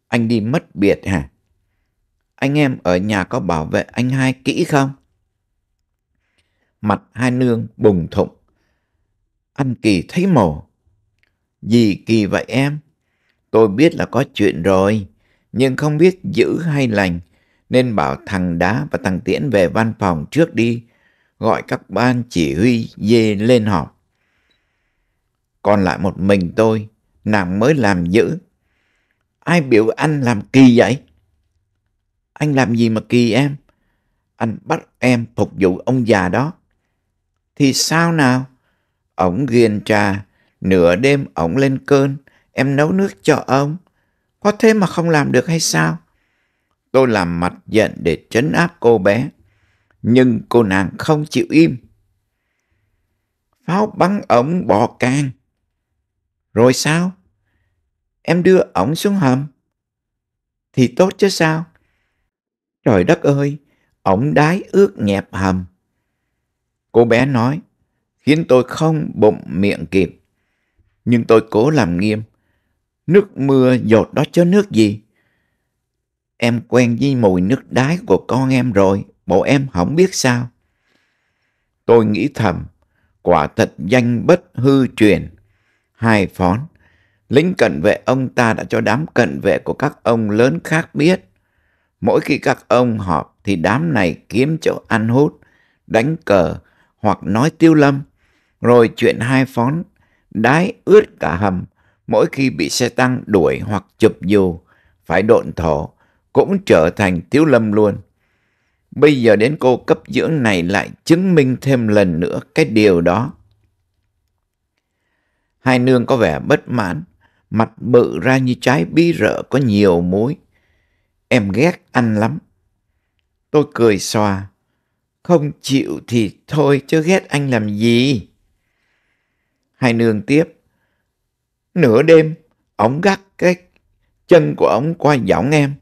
Anh đi mất biệt hả? Anh em ở nhà có bảo vệ anh hai kỹ không? Mặt hai nương bùng thụng anh Kỳ thấy mồ. Gì Kỳ vậy em? Tôi biết là có chuyện rồi, nhưng không biết giữ hay lành, nên bảo thằng Đá và thằng Tiễn về văn phòng trước đi, gọi các ban chỉ huy dê lên họp. Còn lại một mình tôi, nàng mới làm dữ. Ai biểu anh làm kỳ vậy? Anh làm gì mà kỳ em? Anh bắt em phục vụ ông già đó. Thì sao nào? Ổng ghiền trà, nửa đêm ổng lên cơn, em nấu nước cho ông. Có thế mà không làm được hay sao? Tôi làm mặt giận để trấn áp cô bé, nhưng cô nàng không chịu im. Pháo bắn ổng bỏ can. Rồi sao? Em đưa ổng xuống hầm. Thì tốt chứ sao? Trời đất ơi, ổng đái ướt nhẹp hầm. Cô bé nói, khiến tôi không bụng miệng kịp. Nhưng tôi cố làm nghiêm. Nước mưa giọt đó chớ nước gì. Em quen với mùi nước đái của con em rồi, bộ em không biết sao. Tôi nghĩ thầm, quả thật danh bất hư truyền. Hai phón, lính cận vệ ông ta đã cho đám cận vệ của các ông lớn khác biết. Mỗi khi các ông họp thì đám này kiếm chỗ ăn hút, đánh cờ hoặc nói tiêu lâm. Rồi chuyện hai phón, đái ướt cả hầm, mỗi khi bị xe tăng đuổi hoặc chụp dù, phải độn thổ, cũng trở thành thiếu lâm luôn. Bây giờ đến cô cấp dưỡng này lại chứng minh thêm lần nữa cái điều đó. Hai nương có vẻ bất mãn, mặt bự ra như trái bí rợ có nhiều muối. Em ghét anh lắm. Tôi cười xòa. Không chịu thì thôi chứ ghét anh làm gì. Hai nương tiếp. Nửa đêm, ổng gắt cái chân của ổng qua giọng em.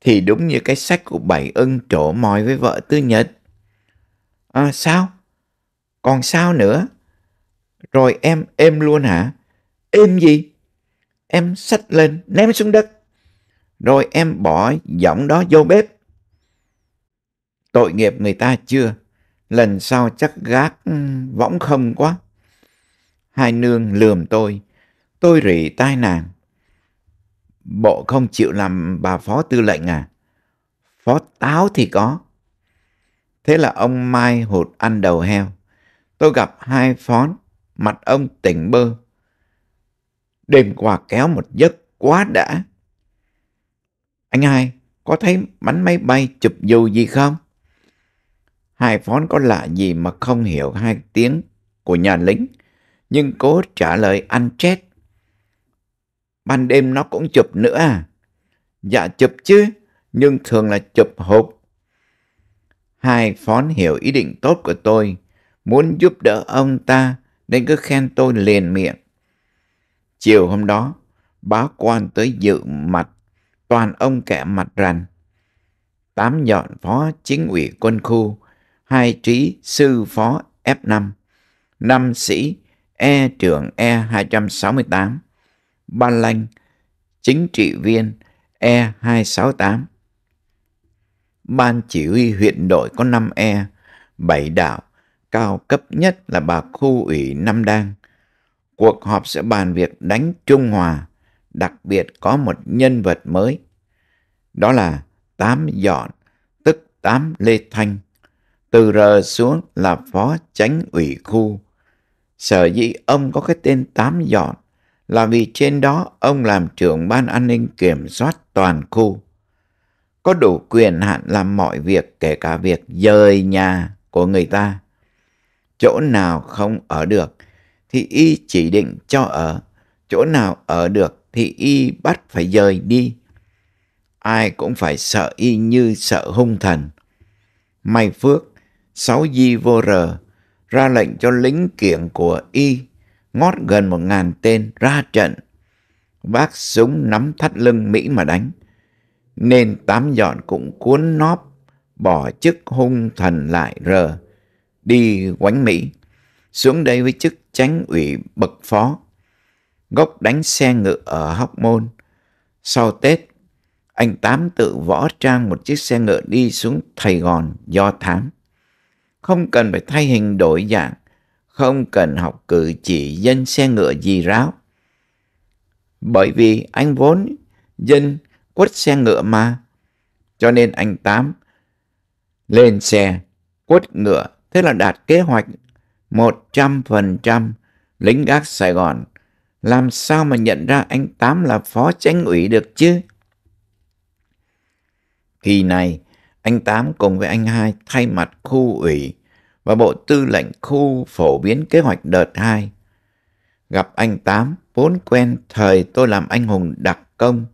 Thì đúng như cái sách của bảy ưng trổ mòi với vợ tư nhật. À, sao? Còn sao nữa? Rồi em êm luôn hả? Êm gì? Em xách lên, ném xuống đất. Rồi em bỏ giọng đó vô bếp. Tội nghiệp người ta chưa? Lần sau chắc gác ừ, võng không quá hai nương lườm tôi. Tôi rỉ tai nàng. Bộ không chịu làm bà phó tư lệnh à? Phó táo thì có. Thế là ông Mai hụt ăn đầu heo. Tôi gặp hai phón, mặt ông tỉnh bơ. Đêm qua kéo một giấc quá đã. Anh hai, có thấy bắn máy bay chụp dù gì không? Hai phón có lạ gì mà không hiểu hai tiếng của nhà lính nhưng cố trả lời anh chết. Ban đêm nó cũng chụp nữa à? Dạ chụp chứ, nhưng thường là chụp hộp. Hai phón hiểu ý định tốt của tôi, muốn giúp đỡ ông ta nên cứ khen tôi liền miệng. Chiều hôm đó, báo quan tới dự mặt, toàn ông kẻ mặt rằn. Tám nhọn phó chính ủy quân khu, hai trí sư phó F5, năm sĩ E trưởng E268, Ban Lanh, Chính trị viên E268. Ban chỉ huy huyện đội có 5 E, 7 đảo, cao cấp nhất là bà khu ủy Nam Đang. Cuộc họp sẽ bàn việc đánh Trung Hòa, đặc biệt có một nhân vật mới. Đó là Tám Dọn, tức Tám Lê Thanh. Từ rờ xuống là phó chánh ủy khu Sở dĩ ông có cái tên tám dọn là vì trên đó ông làm trưởng ban an ninh kiểm soát toàn khu. Có đủ quyền hạn làm mọi việc kể cả việc dời nhà của người ta. Chỗ nào không ở được thì y chỉ định cho ở. Chỗ nào ở được thì y bắt phải dời đi. Ai cũng phải sợ y như sợ hung thần. May Phước, sáu di vô rờ, ra lệnh cho lính kiểng của y ngót gần một ngàn tên ra trận. Vác súng nắm thắt lưng Mỹ mà đánh, nên tám dọn cũng cuốn nóp, bỏ chức hung thần lại rờ, đi quánh Mỹ, xuống đây với chức tránh ủy bậc phó. Gốc đánh xe ngựa ở Hóc Môn. Sau Tết, anh Tám tự võ trang một chiếc xe ngựa đi xuống Thầy Gòn do thám không cần phải thay hình đổi dạng, không cần học cử chỉ dân xe ngựa gì ráo. Bởi vì anh vốn dân quất xe ngựa mà, cho nên anh Tám lên xe quất ngựa, thế là đạt kế hoạch 100% lính gác Sài Gòn. Làm sao mà nhận ra anh Tám là phó tránh ủy được chứ? Kỳ này, anh Tám cùng với anh hai thay mặt khu ủy và Bộ Tư lệnh Khu phổ biến kế hoạch đợt 2. Gặp anh Tám, vốn quen thời tôi làm anh hùng đặc công,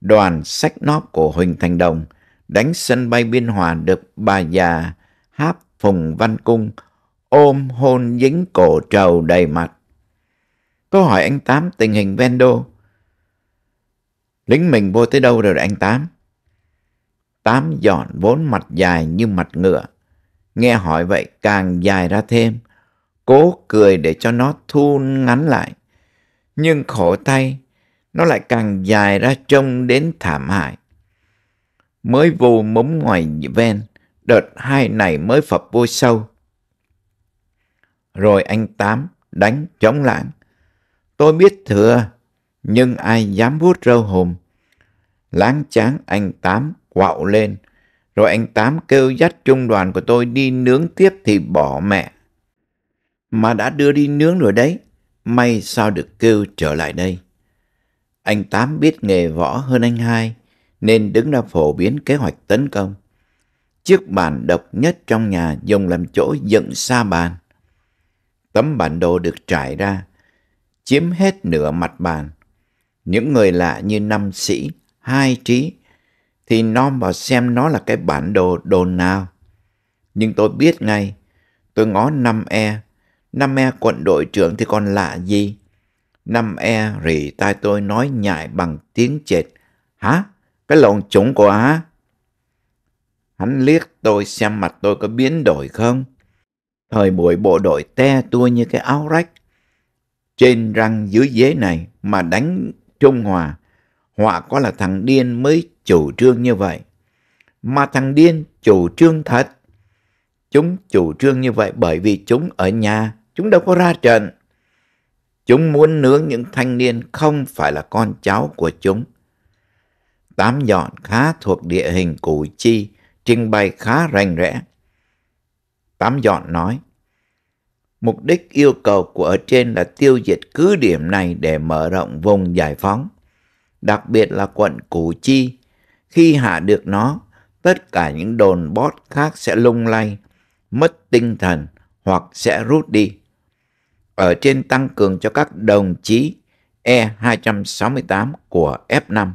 đoàn sách nóp của Huỳnh Thành Đồng, đánh sân bay Biên Hòa được bà già Háp Phùng Văn Cung, ôm hôn dính cổ trầu đầy mặt. Tôi hỏi anh Tám tình hình Vendo. Lính mình vô tới đâu rồi anh Tám? Tám dọn vốn mặt dài như mặt ngựa, Nghe hỏi vậy càng dài ra thêm. Cố cười để cho nó thu ngắn lại. Nhưng khổ tay, nó lại càng dài ra trông đến thảm hại. Mới vô mống ngoài ven, đợt hai này mới phập vô sâu. Rồi anh Tám đánh chống lãng. Tôi biết thừa, nhưng ai dám vuốt râu hùm. Láng chán anh Tám quạo lên, rồi anh Tám kêu dắt trung đoàn của tôi đi nướng tiếp thì bỏ mẹ. Mà đã đưa đi nướng rồi đấy, may sao được kêu trở lại đây. Anh Tám biết nghề võ hơn anh hai, nên đứng ra phổ biến kế hoạch tấn công. Chiếc bàn độc nhất trong nhà dùng làm chỗ dựng xa bàn. Tấm bản đồ được trải ra, chiếm hết nửa mặt bàn. Những người lạ như năm sĩ, hai trí thì nom vào xem nó là cái bản đồ đồn nào. Nhưng tôi biết ngay, tôi ngó 5E, 5E quận đội trưởng thì còn lạ gì. 5E rỉ tai tôi nói nhại bằng tiếng chệt. Hả? Cái lộn chúng của á? Hắn liếc tôi xem mặt tôi có biến đổi không. Thời buổi bộ đội te tua như cái áo rách. Trên răng dưới dế này mà đánh Trung Hòa. Họa có là thằng điên mới chủ trương như vậy. Mà thằng điên chủ trương thật. Chúng chủ trương như vậy bởi vì chúng ở nhà, chúng đâu có ra trận. Chúng muốn nướng những thanh niên không phải là con cháu của chúng. Tám dọn khá thuộc địa hình Củ Chi, trình bày khá rành rẽ. Tám dọn nói, mục đích yêu cầu của ở trên là tiêu diệt cứ điểm này để mở rộng vùng giải phóng, đặc biệt là quận Củ Chi khi hạ được nó, tất cả những đồn bót khác sẽ lung lay, mất tinh thần hoặc sẽ rút đi. Ở trên tăng cường cho các đồng chí E268 của F5.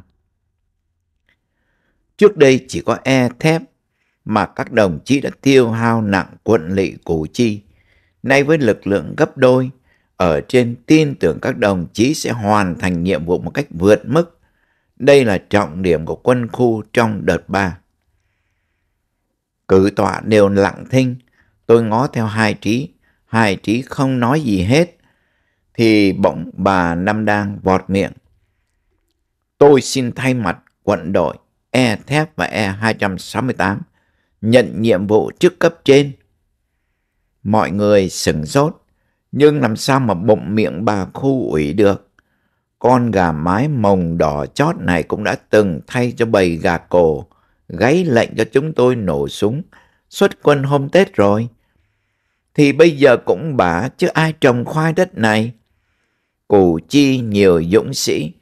Trước đây chỉ có E thép mà các đồng chí đã tiêu hao nặng quận lỵ Củ Chi. Nay với lực lượng gấp đôi, ở trên tin tưởng các đồng chí sẽ hoàn thành nhiệm vụ một cách vượt mức đây là trọng điểm của quân khu trong đợt 3. Cử tọa đều lặng thinh, tôi ngó theo hai trí, hai trí không nói gì hết, thì bỗng bà Nam Đang vọt miệng. Tôi xin thay mặt quận đội E thép và E268 nhận nhiệm vụ trước cấp trên. Mọi người sửng sốt, nhưng làm sao mà bụng miệng bà khu ủy được? con gà mái mồng đỏ chót này cũng đã từng thay cho bầy gà cổ, gáy lệnh cho chúng tôi nổ súng, xuất quân hôm Tết rồi. Thì bây giờ cũng bả chứ ai trồng khoai đất này. Củ chi nhiều dũng sĩ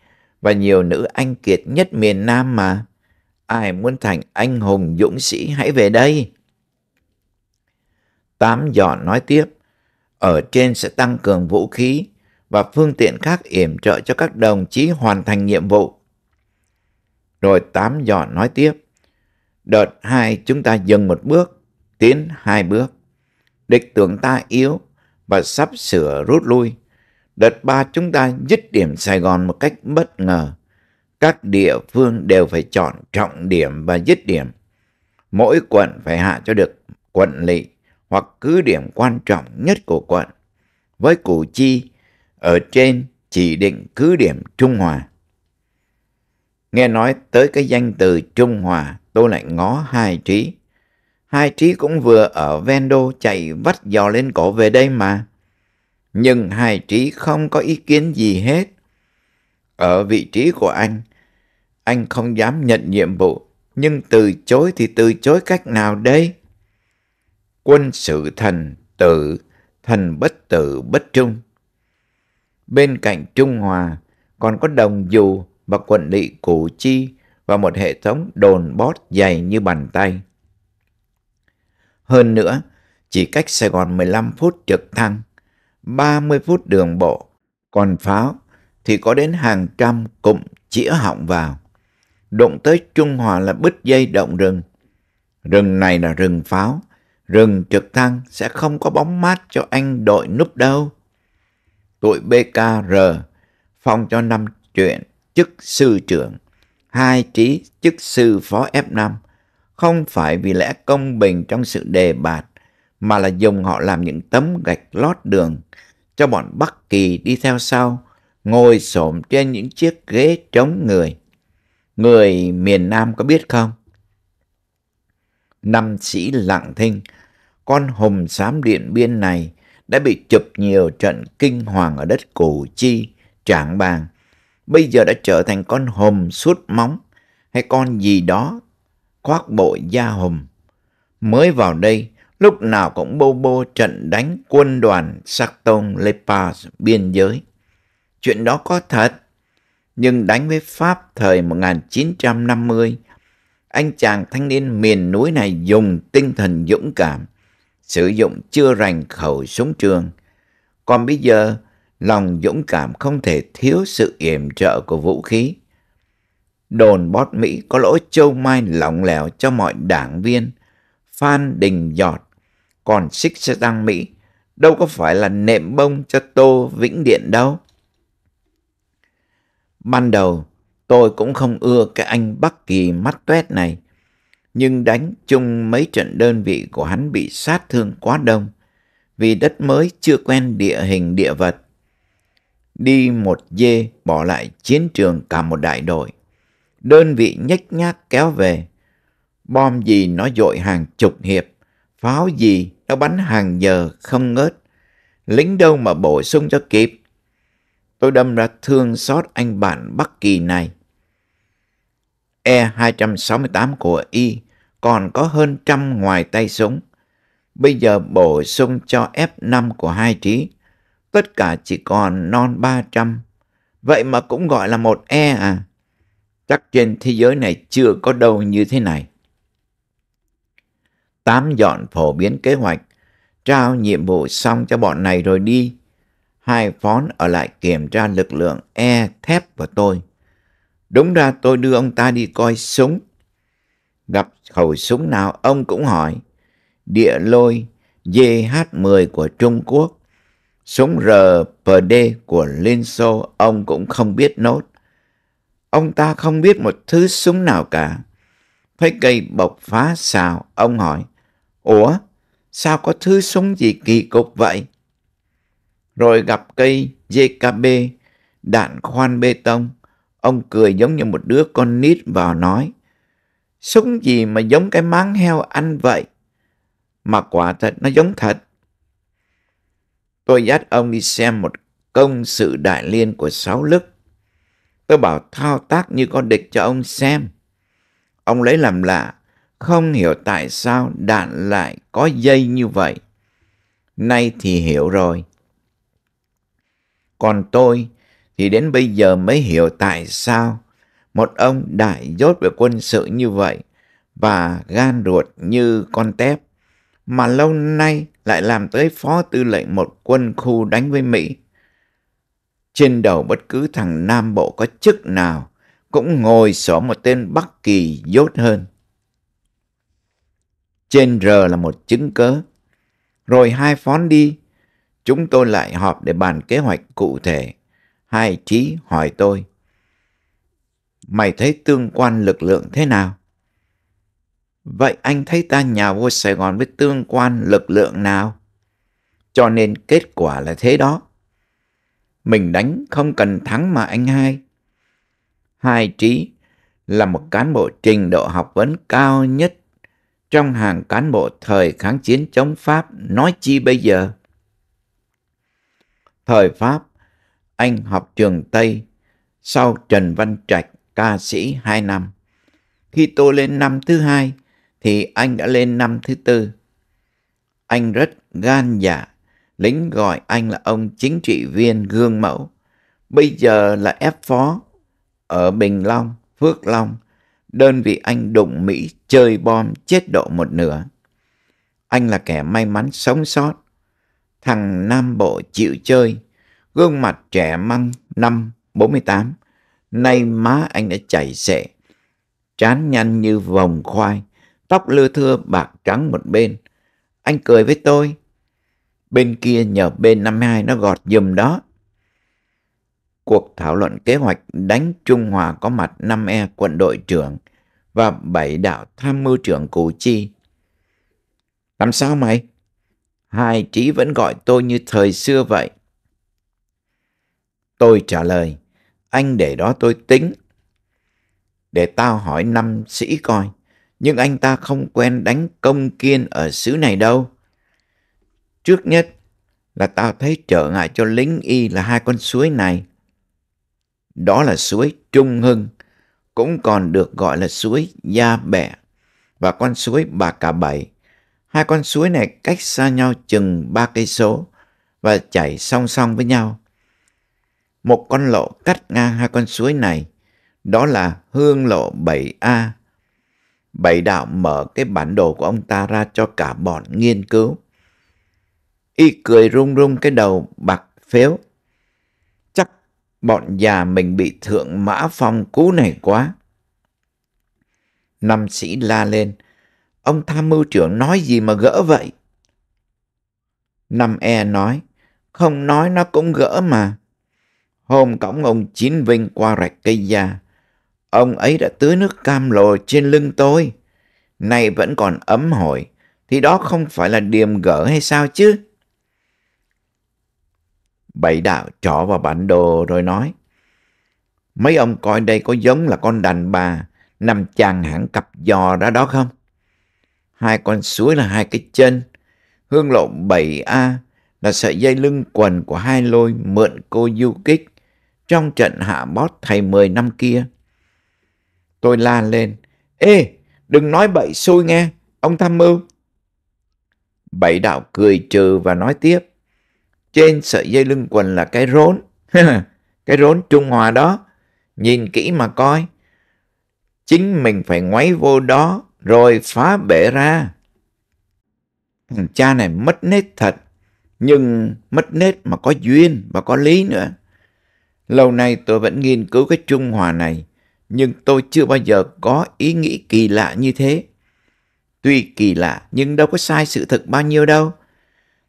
và nhiều nữ anh kiệt nhất miền Nam mà. Ai muốn thành anh hùng dũng sĩ hãy về đây. Tám giòn nói tiếp, ở trên sẽ tăng cường vũ khí, và phương tiện khác yểm trợ cho các đồng chí hoàn thành nhiệm vụ. Rồi tám giòn nói tiếp. Đợt hai chúng ta dừng một bước, tiến hai bước. Địch tưởng ta yếu và sắp sửa rút lui. Đợt ba chúng ta dứt điểm Sài Gòn một cách bất ngờ. Các địa phương đều phải chọn trọng điểm và dứt điểm. Mỗi quận phải hạ cho được quận lỵ hoặc cứ điểm quan trọng nhất của quận. Với Củ Chi, ở trên chỉ định cứ điểm Trung Hòa. Nghe nói tới cái danh từ Trung Hòa, tôi lại ngó hai trí. Hai trí cũng vừa ở Vendo chạy vắt dò lên cổ về đây mà. Nhưng hai trí không có ý kiến gì hết. Ở vị trí của anh, anh không dám nhận nhiệm vụ, nhưng từ chối thì từ chối cách nào đây? Quân sự thần tử, thần bất tử bất trung bên cạnh Trung Hòa còn có đồng dù và quận lỵ Củ Chi và một hệ thống đồn bót dày như bàn tay. Hơn nữa, chỉ cách Sài Gòn 15 phút trực thăng, 30 phút đường bộ, còn pháo thì có đến hàng trăm cụm chĩa họng vào. Đụng tới Trung Hòa là bứt dây động rừng. Rừng này là rừng pháo, rừng trực thăng sẽ không có bóng mát cho anh đội núp đâu tuổi BKR, phong cho năm chuyện chức sư trưởng, hai trí chức sư phó F5, không phải vì lẽ công bình trong sự đề bạt, mà là dùng họ làm những tấm gạch lót đường cho bọn Bắc Kỳ đi theo sau, ngồi xổm trên những chiếc ghế trống người. Người miền Nam có biết không? Năm sĩ lặng thinh, con hùm xám điện biên này đã bị chụp nhiều trận kinh hoàng ở đất Củ Chi, Trảng Bàng. Bây giờ đã trở thành con hùm suốt móng hay con gì đó khoác bộ da hùm. Mới vào đây, lúc nào cũng bô bô trận đánh quân đoàn Sắc Tông Lepage biên giới. Chuyện đó có thật, nhưng đánh với Pháp thời 1950, anh chàng thanh niên miền núi này dùng tinh thần dũng cảm, sử dụng chưa rành khẩu súng trường. Còn bây giờ, lòng dũng cảm không thể thiếu sự yểm trợ của vũ khí. Đồn bót Mỹ có lỗi châu mai lỏng lẻo cho mọi đảng viên, Phan Đình Giọt, còn xích xe tăng Mỹ đâu có phải là nệm bông cho Tô Vĩnh Điện đâu. Ban đầu, tôi cũng không ưa cái anh Bắc Kỳ mắt tuét này, nhưng đánh chung mấy trận đơn vị của hắn bị sát thương quá đông vì đất mới chưa quen địa hình địa vật. Đi một dê bỏ lại chiến trường cả một đại đội. Đơn vị nhách nhác kéo về. Bom gì nó dội hàng chục hiệp, pháo gì nó bắn hàng giờ không ngớt. Lính đâu mà bổ sung cho kịp. Tôi đâm ra thương xót anh bạn Bắc Kỳ này. E-268 của Y còn có hơn trăm ngoài tay súng. Bây giờ bổ sung cho F5 của hai trí, tất cả chỉ còn non 300. Vậy mà cũng gọi là một E à? Chắc trên thế giới này chưa có đâu như thế này. Tám dọn phổ biến kế hoạch, trao nhiệm vụ xong cho bọn này rồi đi. Hai phón ở lại kiểm tra lực lượng E, thép và tôi. Đúng ra tôi đưa ông ta đi coi súng. Gặp khẩu súng nào ông cũng hỏi. Địa lôi JH-10 của Trung Quốc, súng RPD của Liên Xô ông cũng không biết nốt. Ông ta không biết một thứ súng nào cả. Thấy cây bộc phá xào, ông hỏi, Ủa, sao có thứ súng gì kỳ cục vậy? Rồi gặp cây JKB, đạn khoan bê tông, ông cười giống như một đứa con nít vào nói, Súng gì mà giống cái máng heo anh vậy? Mà quả thật nó giống thật. Tôi dắt ông đi xem một công sự đại liên của sáu lức. Tôi bảo thao tác như con địch cho ông xem. Ông lấy làm lạ, không hiểu tại sao đạn lại có dây như vậy. Nay thì hiểu rồi. Còn tôi thì đến bây giờ mới hiểu tại sao một ông đại dốt về quân sự như vậy và gan ruột như con tép mà lâu nay lại làm tới phó tư lệnh một quân khu đánh với Mỹ. Trên đầu bất cứ thằng Nam Bộ có chức nào cũng ngồi sổ một tên Bắc Kỳ dốt hơn. Trên R là một chứng cớ. Rồi hai phón đi, chúng tôi lại họp để bàn kế hoạch cụ thể. Hai trí hỏi tôi mày thấy tương quan lực lượng thế nào? Vậy anh thấy ta nhà vô Sài Gòn với tương quan lực lượng nào? Cho nên kết quả là thế đó. Mình đánh không cần thắng mà anh hai. Hai trí là một cán bộ trình độ học vấn cao nhất trong hàng cán bộ thời kháng chiến chống Pháp nói chi bây giờ. Thời Pháp, anh học trường Tây sau Trần Văn Trạch ca sĩ 2 năm. Khi tôi lên năm thứ hai thì anh đã lên năm thứ tư. Anh rất gan dạ, lính gọi anh là ông chính trị viên gương mẫu. Bây giờ là ép phó ở Bình Long, Phước Long, đơn vị anh đụng Mỹ chơi bom chết độ một nửa. Anh là kẻ may mắn sống sót. Thằng Nam Bộ chịu chơi, gương mặt trẻ măng năm 48 nay má anh đã chảy xệ. Trán nhăn như vòng khoai, tóc lưa thưa bạc trắng một bên. Anh cười với tôi. Bên kia nhờ bên 52 nó gọt giùm đó. Cuộc thảo luận kế hoạch đánh Trung Hòa có mặt năm e quận đội trưởng và bảy đạo tham mưu trưởng Củ Chi. Làm sao mày? Hai trí vẫn gọi tôi như thời xưa vậy. Tôi trả lời. Anh để đó tôi tính. Để tao hỏi năm sĩ coi. Nhưng anh ta không quen đánh công kiên ở xứ này đâu. Trước nhất là tao thấy trở ngại cho lính y là hai con suối này. Đó là suối Trung Hưng, cũng còn được gọi là suối Gia Bẻ và con suối Bà Cả Bảy. Hai con suối này cách xa nhau chừng ba cây số và chảy song song với nhau một con lộ cắt ngang hai con suối này, đó là Hương Lộ 7A. Bảy đạo mở cái bản đồ của ông ta ra cho cả bọn nghiên cứu. Y cười rung rung cái đầu bạc phếu. Chắc bọn già mình bị thượng mã phong cú này quá. Năm sĩ la lên. Ông tham mưu trưởng nói gì mà gỡ vậy? Năm e nói. Không nói nó cũng gỡ mà hôm cổng ông Chín Vinh qua rạch cây già. Ông ấy đã tưới nước cam lồ trên lưng tôi. Nay vẫn còn ấm hồi, thì đó không phải là điềm gở hay sao chứ? Bảy đạo trỏ vào bản đồ rồi nói. Mấy ông coi đây có giống là con đàn bà nằm chàng hẳn cặp giò ra đó không? Hai con suối là hai cái chân. Hương lộ 7A là sợi dây lưng quần của hai lôi mượn cô du kích trong trận hạ bót thầy mười năm kia. Tôi la lên, Ê, đừng nói bậy xui nghe, ông tham mưu. Bảy đạo cười trừ và nói tiếp, trên sợi dây lưng quần là cái rốn, cái rốn Trung hòa đó, nhìn kỹ mà coi. Chính mình phải ngoáy vô đó rồi phá bể ra. Thằng cha này mất nết thật, nhưng mất nết mà có duyên và có lý nữa. Lâu nay tôi vẫn nghiên cứu cái Trung Hòa này, nhưng tôi chưa bao giờ có ý nghĩ kỳ lạ như thế. Tuy kỳ lạ nhưng đâu có sai sự thật bao nhiêu đâu.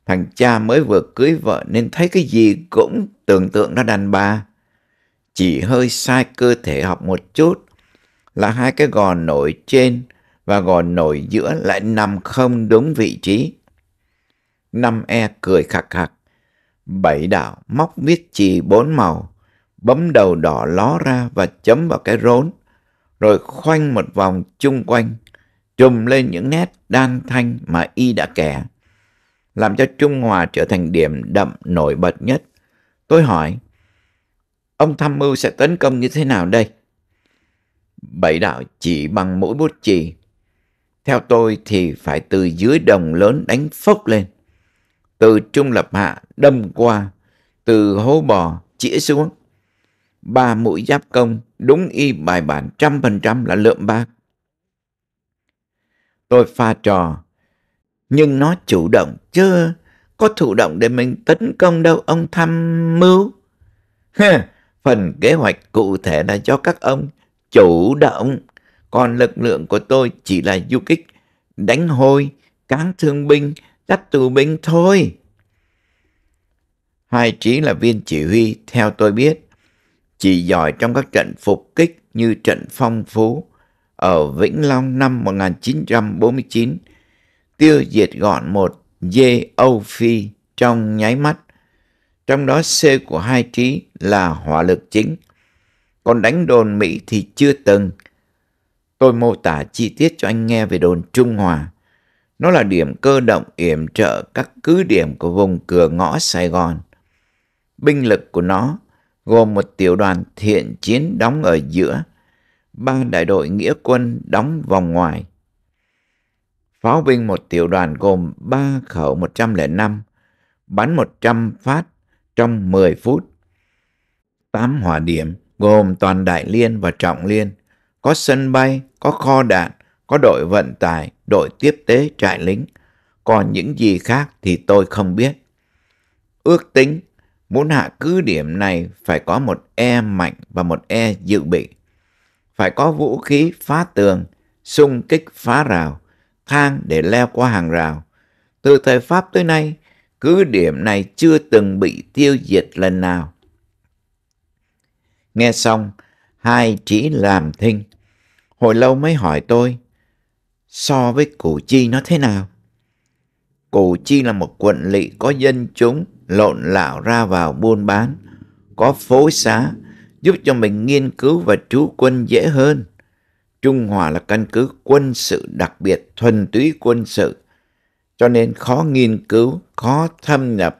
Thằng cha mới vừa cưới vợ nên thấy cái gì cũng tưởng tượng nó đàn bà. Chỉ hơi sai cơ thể học một chút là hai cái gò nổi trên và gò nổi giữa lại nằm không đúng vị trí. Năm e cười khạc khạc. Bảy đạo móc viết chì bốn màu bấm đầu đỏ ló ra và chấm vào cái rốn, rồi khoanh một vòng chung quanh, trùm lên những nét đan thanh mà y đã kẻ, làm cho Trung Hòa trở thành điểm đậm nổi bật nhất. Tôi hỏi, ông tham mưu sẽ tấn công như thế nào đây? Bảy đạo chỉ bằng mũi bút chì. Theo tôi thì phải từ dưới đồng lớn đánh phốc lên. Từ trung lập hạ đâm qua, từ hố bò chĩa xuống ba mũi giáp công đúng y bài bản trăm phần trăm là lượm bạc. Tôi pha trò, nhưng nó chủ động chưa có thụ động để mình tấn công đâu ông tham mưu. phần kế hoạch cụ thể là cho các ông chủ động, còn lực lượng của tôi chỉ là du kích, đánh hôi, cán thương binh, dắt tù binh thôi. Hai trí là viên chỉ huy, theo tôi biết, chỉ giỏi trong các trận phục kích như trận phong phú ở Vĩnh Long năm 1949, tiêu diệt gọn một dê Âu Phi trong nháy mắt. Trong đó C của hai trí là hỏa lực chính. Còn đánh đồn Mỹ thì chưa từng. Tôi mô tả chi tiết cho anh nghe về đồn Trung Hòa. Nó là điểm cơ động yểm trợ các cứ điểm của vùng cửa ngõ Sài Gòn. Binh lực của nó gồm một tiểu đoàn thiện chiến đóng ở giữa, ba đại đội nghĩa quân đóng vòng ngoài. Pháo binh một tiểu đoàn gồm 3 khẩu 105, bắn 100 phát trong 10 phút. 8 hỏa điểm gồm toàn đại liên và trọng liên, có sân bay, có kho đạn, có đội vận tải, đội tiếp tế trại lính, còn những gì khác thì tôi không biết. Ước tính Muốn hạ cứ điểm này phải có một e mạnh và một e dự bị. Phải có vũ khí phá tường, xung kích phá rào, thang để leo qua hàng rào. Từ thời Pháp tới nay, cứ điểm này chưa từng bị tiêu diệt lần nào. Nghe xong, hai chỉ làm thinh. Hồi lâu mới hỏi tôi, so với Củ Chi nó thế nào? Củ Chi là một quận lỵ có dân chúng lộn lạo ra vào buôn bán, có phối xá, giúp cho mình nghiên cứu và trú quân dễ hơn. Trung Hòa là căn cứ quân sự đặc biệt, thuần túy quân sự, cho nên khó nghiên cứu, khó thâm nhập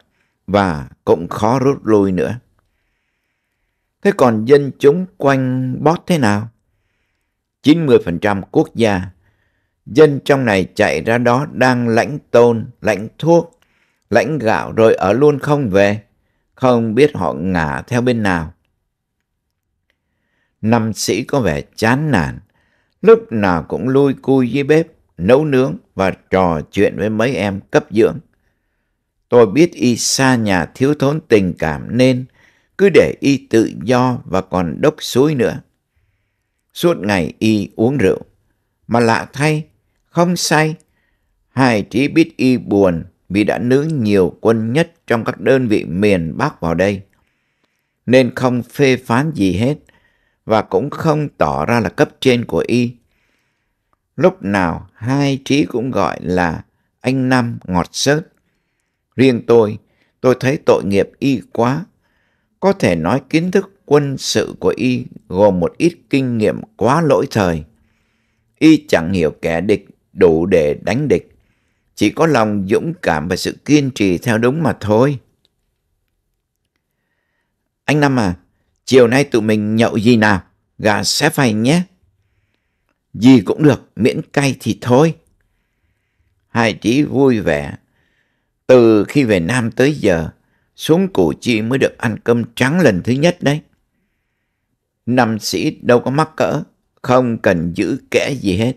và cũng khó rút lui nữa. Thế còn dân chúng quanh bót thế nào? 90% quốc gia, dân trong này chạy ra đó đang lãnh tôn, lãnh thuốc, lãnh gạo rồi ở luôn không về, không biết họ ngả theo bên nào. Năm sĩ có vẻ chán nản, lúc nào cũng lui cui dưới bếp, nấu nướng và trò chuyện với mấy em cấp dưỡng. Tôi biết y xa nhà thiếu thốn tình cảm nên cứ để y tự do và còn đốc suối nữa. Suốt ngày y uống rượu, mà lạ thay, không say. Hai trí biết y buồn vì đã nữ nhiều quân nhất trong các đơn vị miền Bắc vào đây, nên không phê phán gì hết và cũng không tỏ ra là cấp trên của y. Lúc nào hai trí cũng gọi là anh Năm ngọt sớt. Riêng tôi, tôi thấy tội nghiệp y quá. Có thể nói kiến thức quân sự của y gồm một ít kinh nghiệm quá lỗi thời. Y chẳng hiểu kẻ địch đủ để đánh địch chỉ có lòng dũng cảm và sự kiên trì theo đúng mà thôi. Anh Năm à, chiều nay tụi mình nhậu gì nào? Gà xé phay nhé. Gì cũng được, miễn cay thì thôi. Hai trí vui vẻ. Từ khi về Nam tới giờ, xuống Củ Chi mới được ăn cơm trắng lần thứ nhất đấy. Năm sĩ đâu có mắc cỡ, không cần giữ kẽ gì hết.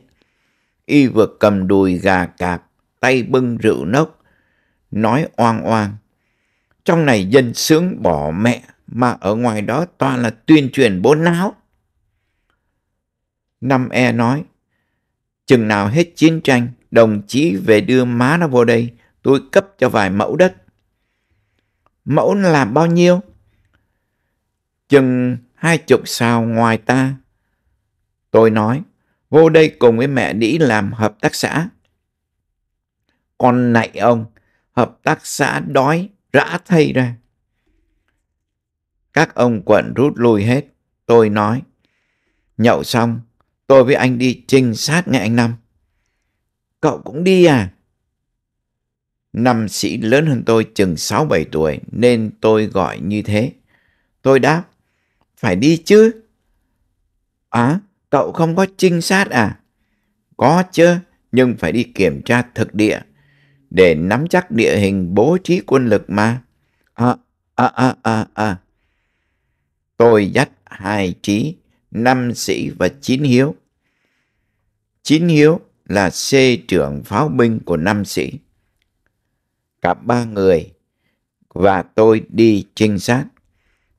Y vừa cầm đùi gà cạp, tay bưng rượu nốc, nói oan oan. Trong này dân sướng bỏ mẹ, mà ở ngoài đó toàn là tuyên truyền bốn não Năm E nói, chừng nào hết chiến tranh, đồng chí về đưa má nó vô đây, tôi cấp cho vài mẫu đất. Mẫu là bao nhiêu? Chừng hai chục sao ngoài ta. Tôi nói, vô đây cùng với mẹ đi làm hợp tác xã con nạy ông, hợp tác xã đói, rã thay ra. Các ông quận rút lui hết, tôi nói. Nhậu xong, tôi với anh đi trinh sát nghe anh Năm. Cậu cũng đi à? Năm sĩ lớn hơn tôi chừng sáu bảy tuổi nên tôi gọi như thế. Tôi đáp, phải đi chứ. À, cậu không có trinh sát à? Có chứ, nhưng phải đi kiểm tra thực địa để nắm chắc địa hình bố trí quân lực mà. À, à, à, à, à. Tôi dắt hai trí, năm sĩ và chín hiếu. Chín hiếu là xê trưởng pháo binh của năm sĩ. Cả ba người và tôi đi trinh sát.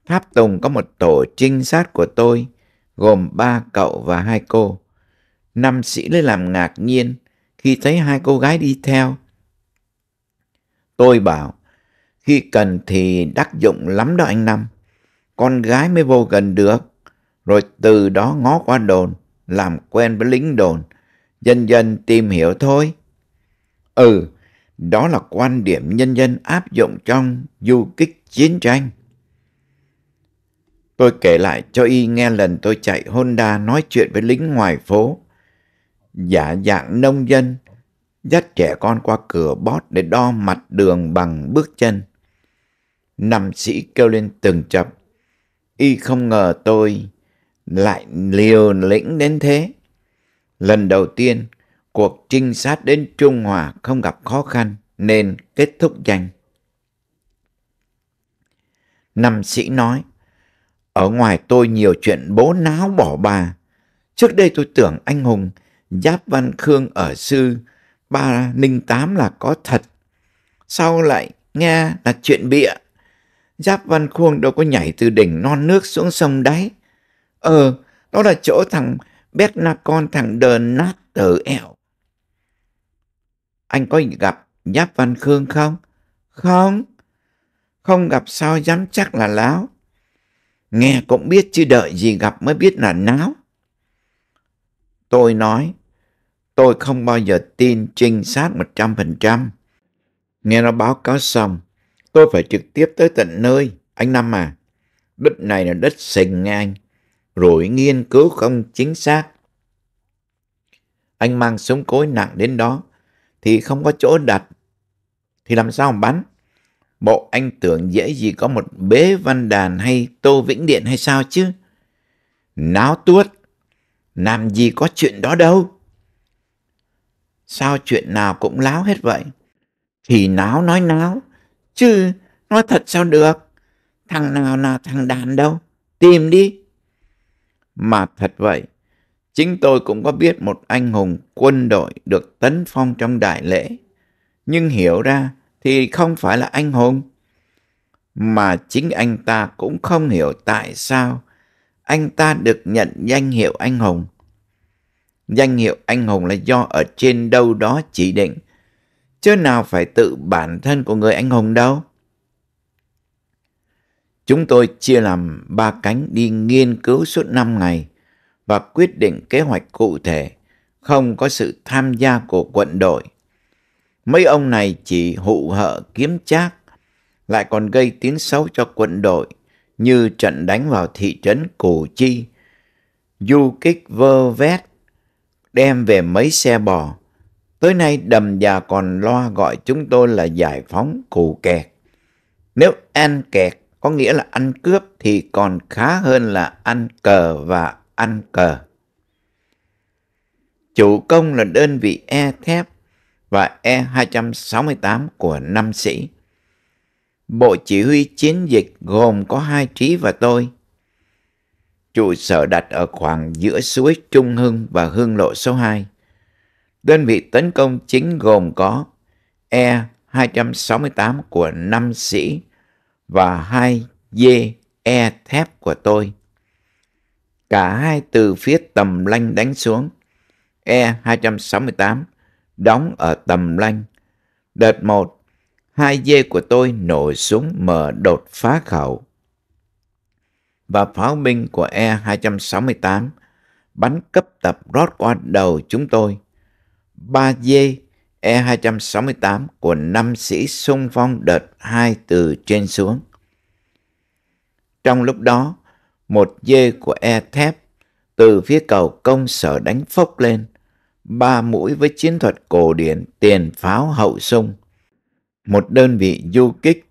Tháp Tùng có một tổ trinh sát của tôi gồm ba cậu và hai cô. Năm sĩ lấy làm ngạc nhiên khi thấy hai cô gái đi theo Tôi bảo, khi cần thì đắc dụng lắm đó anh Năm. Con gái mới vô gần được. Rồi từ đó ngó qua đồn, làm quen với lính đồn. Dần dần tìm hiểu thôi. Ừ, đó là quan điểm nhân dân áp dụng trong du kích chiến tranh. Tôi kể lại cho y nghe lần tôi chạy Honda nói chuyện với lính ngoài phố. Giả dạng nông dân dắt trẻ con qua cửa bót để đo mặt đường bằng bước chân. Nam sĩ kêu lên từng chập, y không ngờ tôi lại liều lĩnh đến thế. Lần đầu tiên, cuộc trinh sát đến Trung Hòa không gặp khó khăn nên kết thúc nhanh. Nam sĩ nói, ở ngoài tôi nhiều chuyện bố náo bỏ bà. Trước đây tôi tưởng anh hùng Giáp Văn Khương ở Sư 308 là có thật. Sau lại nghe là chuyện bịa. Giáp Văn Khuông đâu có nhảy từ đỉnh non nước xuống sông đáy. Ờ, đó là chỗ thằng Bét Na Con thằng Đờn nát tử ẹo. Anh có gặp Giáp Văn Khương không? Không. Không gặp sao dám chắc là láo. Nghe cũng biết chứ đợi gì gặp mới biết là náo. Tôi nói, Tôi không bao giờ tin trinh sát 100%. Nghe nó báo cáo xong, tôi phải trực tiếp tới tận nơi. Anh Năm à, đất này là đất sình nha anh, rồi nghiên cứu không chính xác. Anh mang súng cối nặng đến đó, thì không có chỗ đặt. Thì làm sao bắn? Bộ anh tưởng dễ gì có một bế văn đàn hay tô vĩnh điện hay sao chứ? Náo tuốt, làm gì có chuyện đó đâu sao chuyện nào cũng láo hết vậy? Thì náo nói náo, chứ nói thật sao được? Thằng nào là thằng đàn đâu, tìm đi. Mà thật vậy, chính tôi cũng có biết một anh hùng quân đội được tấn phong trong đại lễ. Nhưng hiểu ra thì không phải là anh hùng. Mà chính anh ta cũng không hiểu tại sao anh ta được nhận danh hiệu anh hùng Danh hiệu anh hùng là do ở trên đâu đó chỉ định, chứ nào phải tự bản thân của người anh hùng đâu. Chúng tôi chia làm ba cánh đi nghiên cứu suốt năm ngày và quyết định kế hoạch cụ thể, không có sự tham gia của quận đội. Mấy ông này chỉ hụ hợ kiếm trác, lại còn gây tiếng xấu cho quận đội như trận đánh vào thị trấn Củ Chi. Du kích vơ vét đem về mấy xe bò. Tới nay đầm già còn lo gọi chúng tôi là giải phóng cụ kẹt. Nếu ăn kẹt có nghĩa là ăn cướp thì còn khá hơn là ăn cờ và ăn cờ. Chủ công là đơn vị E thép và E-268 của năm sĩ. Bộ chỉ huy chiến dịch gồm có hai trí và tôi – trụ sở đặt ở khoảng giữa suối Trung Hưng và Hương Lộ số 2. Đơn vị tấn công chính gồm có E-268 của 5 sĩ và 2 E thép của tôi. Cả hai từ phía tầm lanh đánh xuống. E-268 đóng ở tầm lanh. Đợt 1, hai dê của tôi nổ súng mở đột phá khẩu và pháo binh của E-268 bắn cấp tập rót qua đầu chúng tôi. 3 dê E-268 của năm sĩ xung phong đợt 2 từ trên xuống. Trong lúc đó, một dê của E thép từ phía cầu công sở đánh phốc lên, ba mũi với chiến thuật cổ điển tiền pháo hậu sung. Một đơn vị du kích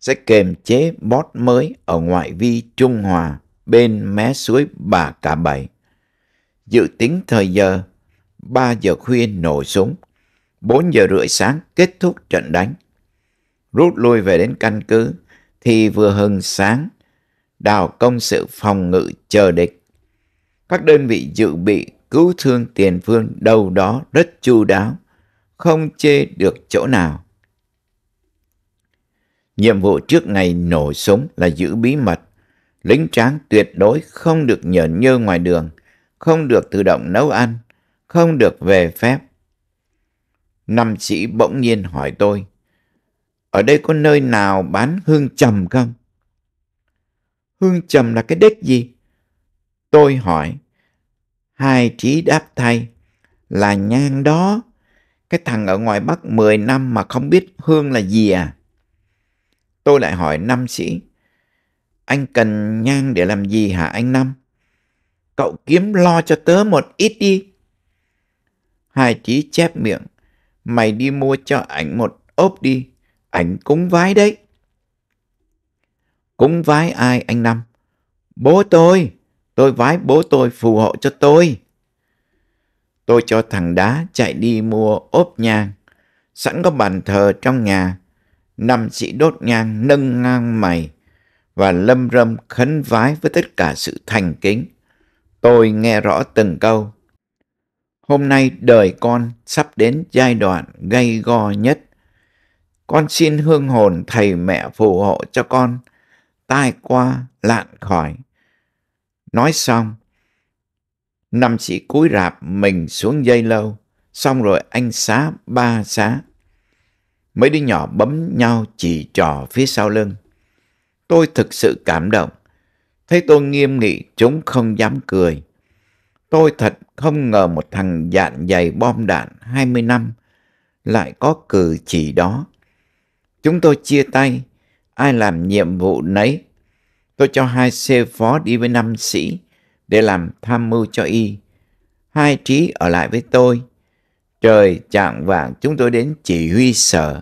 sẽ kềm chế bót mới ở ngoại vi Trung Hòa bên mé suối Bà Cả Bảy. Dự tính thời giờ, 3 giờ khuya nổ súng, 4 giờ rưỡi sáng kết thúc trận đánh. Rút lui về đến căn cứ thì vừa hừng sáng, đào công sự phòng ngự chờ địch. Các đơn vị dự bị cứu thương tiền phương đâu đó rất chu đáo, không chê được chỗ nào. Nhiệm vụ trước ngày nổ súng là giữ bí mật. Lính tráng tuyệt đối không được nhờ nhơ ngoài đường, không được tự động nấu ăn, không được về phép. Năm sĩ bỗng nhiên hỏi tôi, ở đây có nơi nào bán hương trầm không? Hương trầm là cái đếch gì? Tôi hỏi, hai trí đáp thay, là nhang đó. Cái thằng ở ngoài Bắc 10 năm mà không biết hương là gì à? Tôi lại hỏi năm sĩ, anh cần nhang để làm gì hả anh Năm? Cậu kiếm lo cho tớ một ít đi. Hai chí chép miệng, mày đi mua cho ảnh một ốp đi, ảnh cúng vái đấy. Cúng vái ai anh Năm? Bố tôi, tôi vái bố tôi phù hộ cho tôi. Tôi cho thằng đá chạy đi mua ốp nhang, sẵn có bàn thờ trong nhà, Nam sĩ đốt nhang nâng ngang mày và lâm râm khấn vái với tất cả sự thành kính. Tôi nghe rõ từng câu. Hôm nay đời con sắp đến giai đoạn gây go nhất. Con xin hương hồn thầy mẹ phù hộ cho con tai qua lạn khỏi. Nói xong, nam sĩ cúi rạp mình xuống dây lâu, xong rồi anh xá ba xá mấy đứa nhỏ bấm nhau chỉ trò phía sau lưng. Tôi thực sự cảm động. Thấy tôi nghiêm nghị, chúng không dám cười. Tôi thật không ngờ một thằng dạn dày bom đạn 20 năm lại có cử chỉ đó. Chúng tôi chia tay, ai làm nhiệm vụ nấy. Tôi cho hai xe phó đi với năm sĩ để làm tham mưu cho y. Hai trí ở lại với tôi. Trời chạng vàng chúng tôi đến chỉ huy sở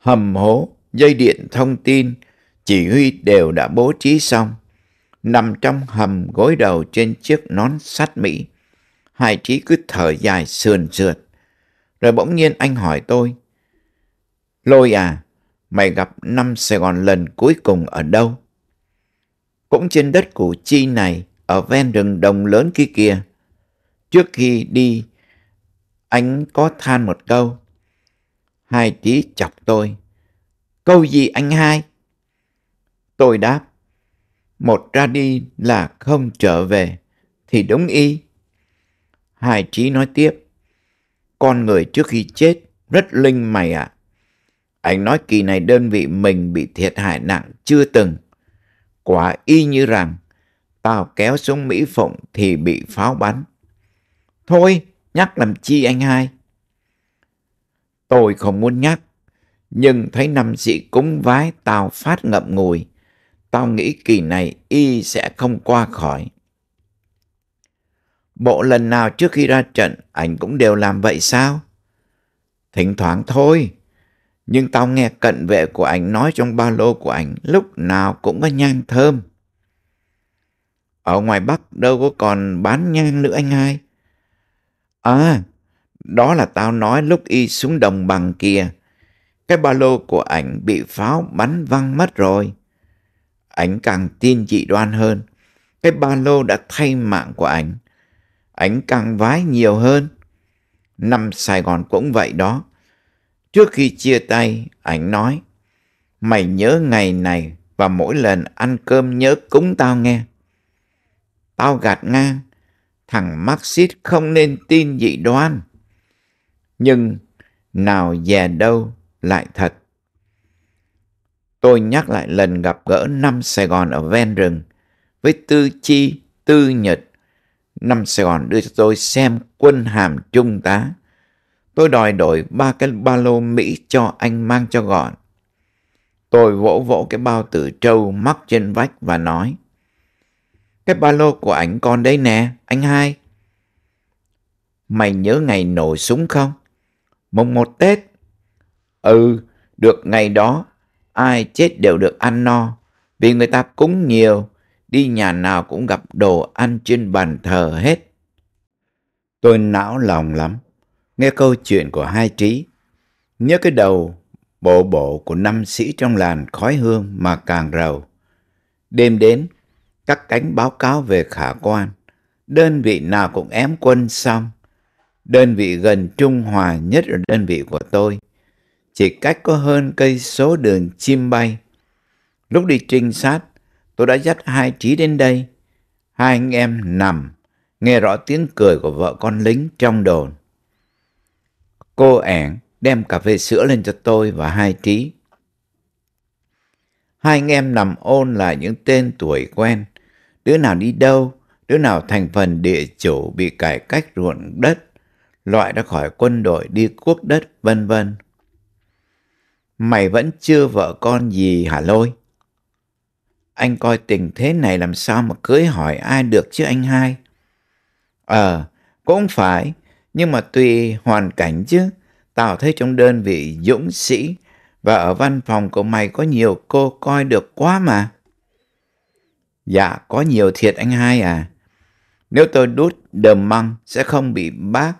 hầm hố, dây điện thông tin, chỉ huy đều đã bố trí xong. Nằm trong hầm gối đầu trên chiếc nón sắt Mỹ, Hải Trí cứ thở dài sườn sượt. Rồi bỗng nhiên anh hỏi tôi, Lôi à, mày gặp năm Sài Gòn lần cuối cùng ở đâu? Cũng trên đất Củ Chi này, ở ven rừng đồng lớn kia kia Trước khi đi, anh có than một câu, Hai trí chọc tôi. Câu gì anh hai? Tôi đáp. Một ra đi là không trở về. Thì đúng y. Hai trí nói tiếp. Con người trước khi chết rất linh mày ạ. À. Anh nói kỳ này đơn vị mình bị thiệt hại nặng chưa từng. Quả y như rằng tao kéo xuống Mỹ Phụng thì bị pháo bắn. Thôi, nhắc làm chi anh hai. Tôi không muốn nhắc, nhưng thấy năm sĩ cúng vái tao phát ngậm ngùi. Tao nghĩ kỳ này y sẽ không qua khỏi. Bộ lần nào trước khi ra trận, anh cũng đều làm vậy sao? Thỉnh thoảng thôi. Nhưng tao nghe cận vệ của anh nói trong ba lô của anh lúc nào cũng có nhang thơm. Ở ngoài Bắc đâu có còn bán nhang nữa anh hai. À, đó là tao nói lúc y xuống đồng bằng kia. Cái ba lô của ảnh bị pháo bắn văng mất rồi. Ảnh càng tin chị đoan hơn. Cái ba lô đã thay mạng của ảnh. Ảnh càng vái nhiều hơn. Năm Sài Gòn cũng vậy đó. Trước khi chia tay, ảnh nói, mày nhớ ngày này và mỗi lần ăn cơm nhớ cúng tao nghe. Tao gạt ngang, thằng Maxit không nên tin dị đoan nhưng nào dè đâu lại thật. Tôi nhắc lại lần gặp gỡ năm Sài Gòn ở ven rừng với tư chi, tư nhật. Năm Sài Gòn đưa cho tôi xem quân hàm trung tá. Tôi đòi đổi ba cái ba lô Mỹ cho anh mang cho gọn. Tôi vỗ vỗ cái bao tử trâu mắc trên vách và nói. Cái ba lô của ảnh con đấy nè, anh hai. Mày nhớ ngày nổ súng không? Mùng một Tết. Ừ, được ngày đó, ai chết đều được ăn no, vì người ta cúng nhiều, đi nhà nào cũng gặp đồ ăn trên bàn thờ hết. Tôi não lòng lắm, nghe câu chuyện của hai trí, nhớ cái đầu bộ bộ của năm sĩ trong làn khói hương mà càng rầu. Đêm đến, các cánh báo cáo về khả quan, đơn vị nào cũng ém quân xong Đơn vị gần trung hòa nhất là đơn vị của tôi. Chỉ cách có hơn cây số đường chim bay. Lúc đi trinh sát, tôi đã dắt hai trí đến đây. Hai anh em nằm, nghe rõ tiếng cười của vợ con lính trong đồn. Cô ẻn đem cà phê sữa lên cho tôi và hai trí. Hai anh em nằm ôn lại những tên tuổi quen. Đứa nào đi đâu, đứa nào thành phần địa chủ bị cải cách ruộng đất, loại ra khỏi quân đội đi quốc đất, vân vân. Mày vẫn chưa vợ con gì hả lôi? Anh coi tình thế này làm sao mà cưới hỏi ai được chứ anh hai? Ờ, cũng phải, nhưng mà tùy hoàn cảnh chứ. Tao thấy trong đơn vị dũng sĩ và ở văn phòng của mày có nhiều cô coi được quá mà. Dạ, có nhiều thiệt anh hai à. Nếu tôi đút đờm măng sẽ không bị bác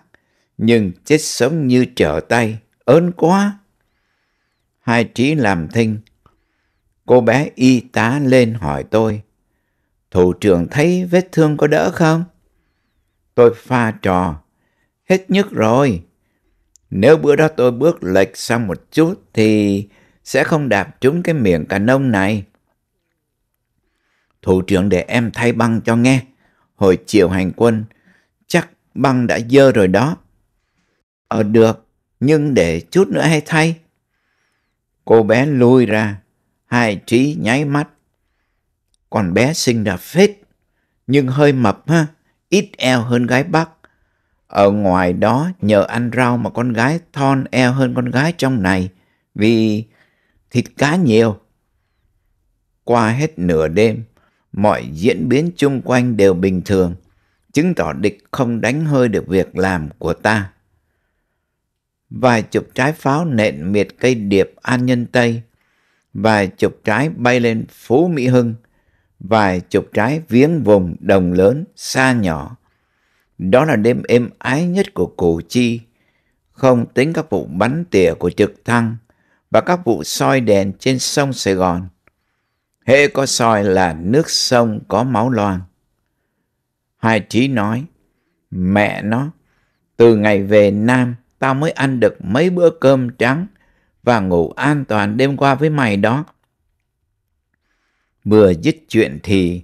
nhưng chết sống như trở tay, ớn quá. Hai trí làm thinh. Cô bé y tá lên hỏi tôi, thủ trưởng thấy vết thương có đỡ không? Tôi pha trò, hết nhức rồi. Nếu bữa đó tôi bước lệch sang một chút thì sẽ không đạp trúng cái miệng cà nông này. Thủ trưởng để em thay băng cho nghe. Hồi chiều hành quân, chắc băng đã dơ rồi đó. Ờ được, nhưng để chút nữa hay thay. Cô bé lùi ra, hai trí nháy mắt. Còn bé xinh đẹp phết, nhưng hơi mập ha, ít eo hơn gái Bắc. Ở ngoài đó nhờ ăn rau mà con gái thon eo hơn con gái trong này vì thịt cá nhiều. Qua hết nửa đêm, mọi diễn biến chung quanh đều bình thường, chứng tỏ địch không đánh hơi được việc làm của ta vài chục trái pháo nện miệt cây điệp An Nhân Tây, vài chục trái bay lên phố Mỹ Hưng, vài chục trái viếng vùng đồng lớn xa nhỏ. Đó là đêm êm ái nhất của Củ Chi, không tính các vụ bắn tỉa của trực thăng và các vụ soi đèn trên sông Sài Gòn. Hệ có soi là nước sông có máu loang. Hai trí nói, mẹ nó, từ ngày về Nam, ta mới ăn được mấy bữa cơm trắng và ngủ an toàn đêm qua với mày đó. Vừa dứt chuyện thì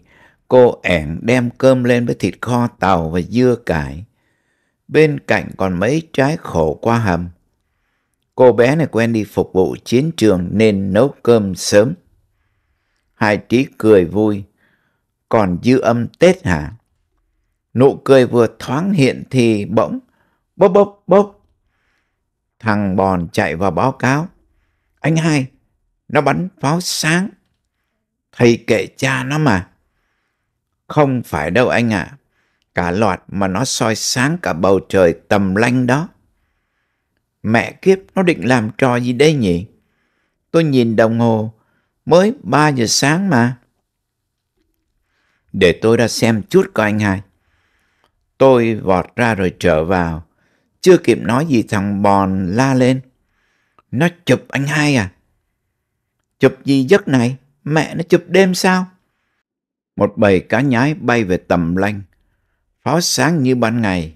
cô ẻn đem cơm lên với thịt kho tàu và dưa cải. Bên cạnh còn mấy trái khổ qua hầm. Cô bé này quen đi phục vụ chiến trường nên nấu cơm sớm. Hai trí cười vui. Còn dư âm Tết hả? Nụ cười vừa thoáng hiện thì bỗng bốc bốc bốc Thằng Bòn chạy vào báo cáo. Anh hai, nó bắn pháo sáng. Thầy kệ cha nó mà. Không phải đâu anh ạ. À. Cả loạt mà nó soi sáng cả bầu trời tầm lanh đó. Mẹ kiếp nó định làm trò gì đây nhỉ? Tôi nhìn đồng hồ, mới ba giờ sáng mà. Để tôi ra xem chút coi anh hai. Tôi vọt ra rồi trở vào. Chưa kịp nói gì thằng Bòn la lên. Nó chụp anh hai à? Chụp gì giấc này? Mẹ nó chụp đêm sao? Một bầy cá nhái bay về tầm lanh. Pháo sáng như ban ngày.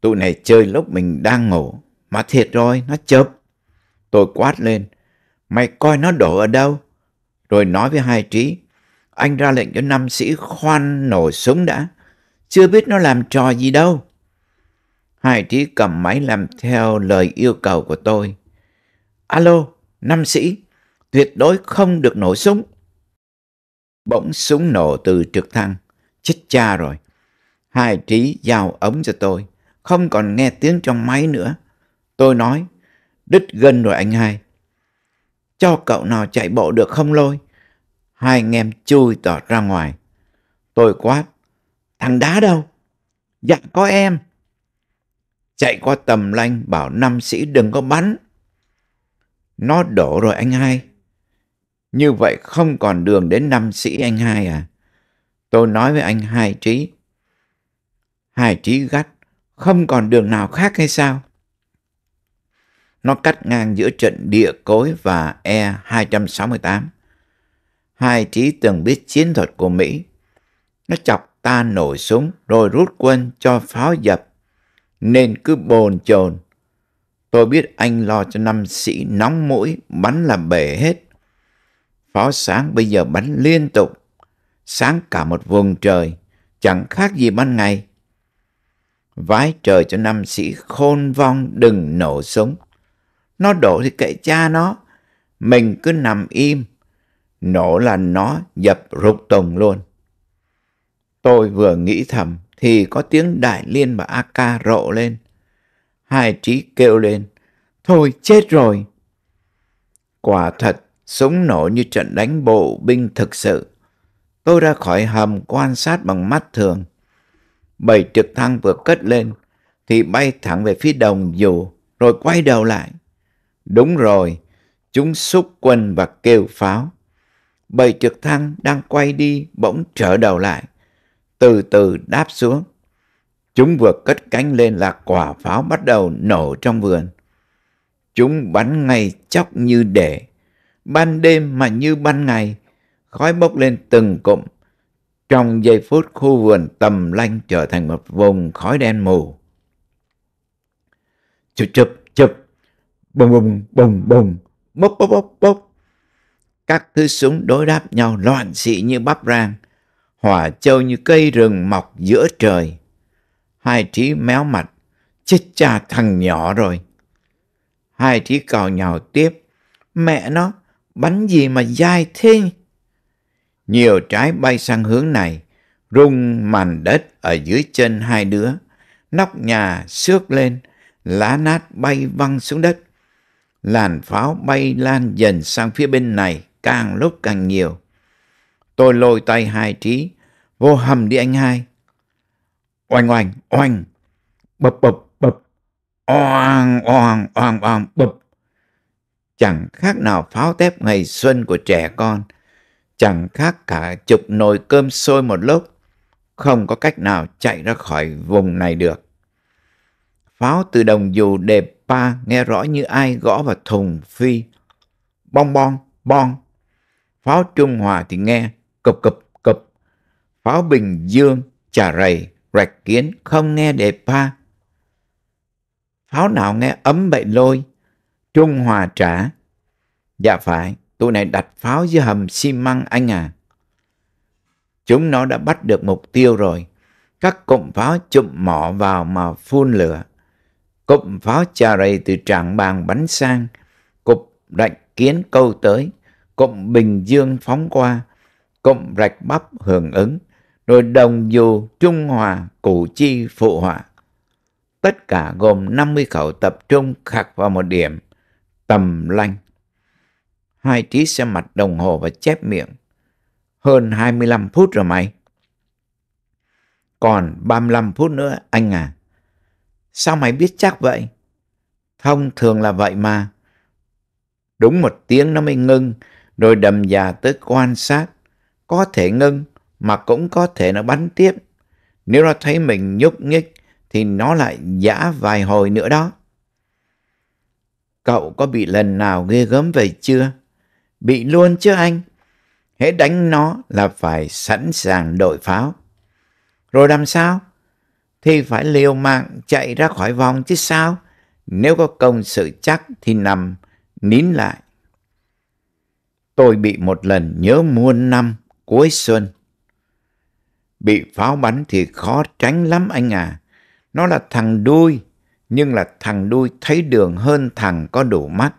Tụi này chơi lúc mình đang ngủ. Mà thiệt rồi, nó chụp. Tôi quát lên. Mày coi nó đổ ở đâu? Rồi nói với hai trí. Anh ra lệnh cho năm sĩ khoan nổ súng đã. Chưa biết nó làm trò gì đâu. Hải Trí cầm máy làm theo lời yêu cầu của tôi. Alo, năm sĩ, tuyệt đối không được nổ súng. Bỗng súng nổ từ trực thăng. Chết cha rồi. Hải Trí giao ống cho tôi. Không còn nghe tiếng trong máy nữa. Tôi nói, đứt gân rồi anh hai. Cho cậu nào chạy bộ được không lôi? Hai anh em chui tọt ra ngoài. Tôi quát, thằng đá đâu? Dạ có em chạy qua tầm lanh bảo năm sĩ đừng có bắn. Nó đổ rồi anh hai. Như vậy không còn đường đến năm sĩ anh hai à? Tôi nói với anh hai trí. Hai trí gắt, không còn đường nào khác hay sao? Nó cắt ngang giữa trận địa cối và E-268. Hai trí từng biết chiến thuật của Mỹ. Nó chọc ta nổ súng rồi rút quân cho pháo dập nên cứ bồn chồn. Tôi biết anh lo cho năm sĩ nóng mũi, bắn là bể hết. Pháo sáng bây giờ bắn liên tục, sáng cả một vùng trời, chẳng khác gì ban ngày. Vái trời cho năm sĩ khôn vong đừng nổ súng. Nó đổ thì kệ cha nó, mình cứ nằm im. Nổ là nó dập rục tùng luôn. Tôi vừa nghĩ thầm, thì có tiếng Đại Liên và A Ca rộ lên. Hai trí kêu lên, thôi chết rồi. Quả thật, súng nổ như trận đánh bộ binh thực sự. Tôi ra khỏi hầm quan sát bằng mắt thường. Bảy trực thăng vừa cất lên, thì bay thẳng về phía đồng dù, rồi quay đầu lại. Đúng rồi, chúng xúc quân và kêu pháo. Bảy trực thăng đang quay đi bỗng trở đầu lại từ từ đáp xuống. Chúng vừa cất cánh lên là quả pháo bắt đầu nổ trong vườn. Chúng bắn ngay chóc như để, ban đêm mà như ban ngày, khói bốc lên từng cụm. Trong giây phút khu vườn tầm lanh trở thành một vùng khói đen mù. Chụp chụp chụp, bùng bùng bùng bùng, bốc bốc bốc bốc. Các thứ súng đối đáp nhau loạn xị như bắp rang. Hòa châu như cây rừng mọc giữa trời. Hai trí méo mặt, chết cha thằng nhỏ rồi. Hai trí cào nhào tiếp, mẹ nó, bánh gì mà dai thế? Nhiều trái bay sang hướng này, rung màn đất ở dưới chân hai đứa, nóc nhà xước lên, lá nát bay văng xuống đất. Làn pháo bay lan dần sang phía bên này càng lúc càng nhiều. Tôi lôi tay hai trí, vô hầm đi anh hai. Oanh oanh, oanh, bập bập bập, oang oang oang oang bập. Chẳng khác nào pháo tép ngày xuân của trẻ con, chẳng khác cả chục nồi cơm sôi một lúc, không có cách nào chạy ra khỏi vùng này được. Pháo từ đồng dù đẹp pa nghe rõ như ai gõ vào thùng phi. Bong bong, bong. Pháo Trung Hòa thì nghe, cập cập cập. Pháo Bình Dương, Chả Rầy, Rạch Kiến không nghe đề pa. Pháo nào nghe ấm bậy lôi, Trung Hòa trả. Dạ phải, tụi này đặt pháo dưới hầm xi măng anh à. Chúng nó đã bắt được mục tiêu rồi. Các cụm pháo chụm mỏ vào mà phun lửa. Cụm pháo chà rầy từ trảng bàn bắn sang. cục rạch kiến câu tới. Cụm Bình Dương phóng qua cụm rạch bắp hưởng ứng, rồi đồng dù Trung Hòa, Củ Chi phụ họa. Tất cả gồm 50 khẩu tập trung khạc vào một điểm, tầm lanh. Hai trí xe mặt đồng hồ và chép miệng. Hơn 25 phút rồi mày. Còn 35 phút nữa anh à. Sao mày biết chắc vậy? Thông thường là vậy mà. Đúng một tiếng nó mới ngưng, rồi đầm già tới quan sát có thể ngưng mà cũng có thể nó bắn tiếp. Nếu nó thấy mình nhúc nhích thì nó lại giã vài hồi nữa đó. Cậu có bị lần nào ghê gớm vậy chưa? Bị luôn chứ anh. Hễ đánh nó là phải sẵn sàng đội pháo. Rồi làm sao? Thì phải liều mạng chạy ra khỏi vòng chứ sao? Nếu có công sự chắc thì nằm nín lại. Tôi bị một lần nhớ muôn năm cuối xuân. Bị pháo bắn thì khó tránh lắm anh à. Nó là thằng đuôi, nhưng là thằng đuôi thấy đường hơn thằng có đủ mắt.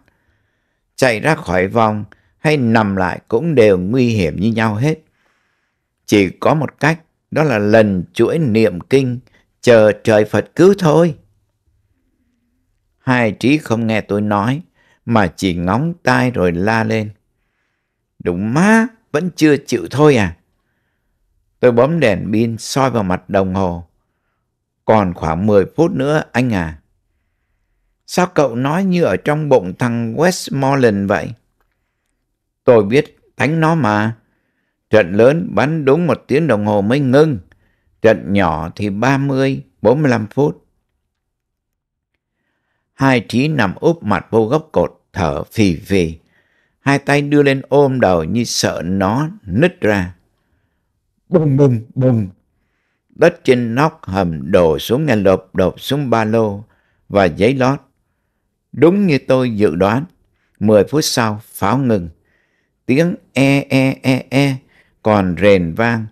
Chạy ra khỏi vòng hay nằm lại cũng đều nguy hiểm như nhau hết. Chỉ có một cách, đó là lần chuỗi niệm kinh, chờ trời Phật cứu thôi. Hai trí không nghe tôi nói, mà chỉ ngóng tai rồi la lên. Đúng má, vẫn chưa chịu thôi à? Tôi bấm đèn pin soi vào mặt đồng hồ. Còn khoảng 10 phút nữa anh à. Sao cậu nói như ở trong bụng thằng Westmoreland vậy? Tôi biết đánh nó mà. Trận lớn bắn đúng một tiếng đồng hồ mới ngưng. Trận nhỏ thì 30, 45 phút. Hai trí nằm úp mặt vô góc cột, thở phì phì hai tay đưa lên ôm đầu như sợ nó nứt ra. Bùng bùng bùng. Đất trên nóc hầm đổ xuống nghe lộp đột xuống ba lô và giấy lót. Đúng như tôi dự đoán, 10 phút sau pháo ngừng. Tiếng e e e e còn rền vang.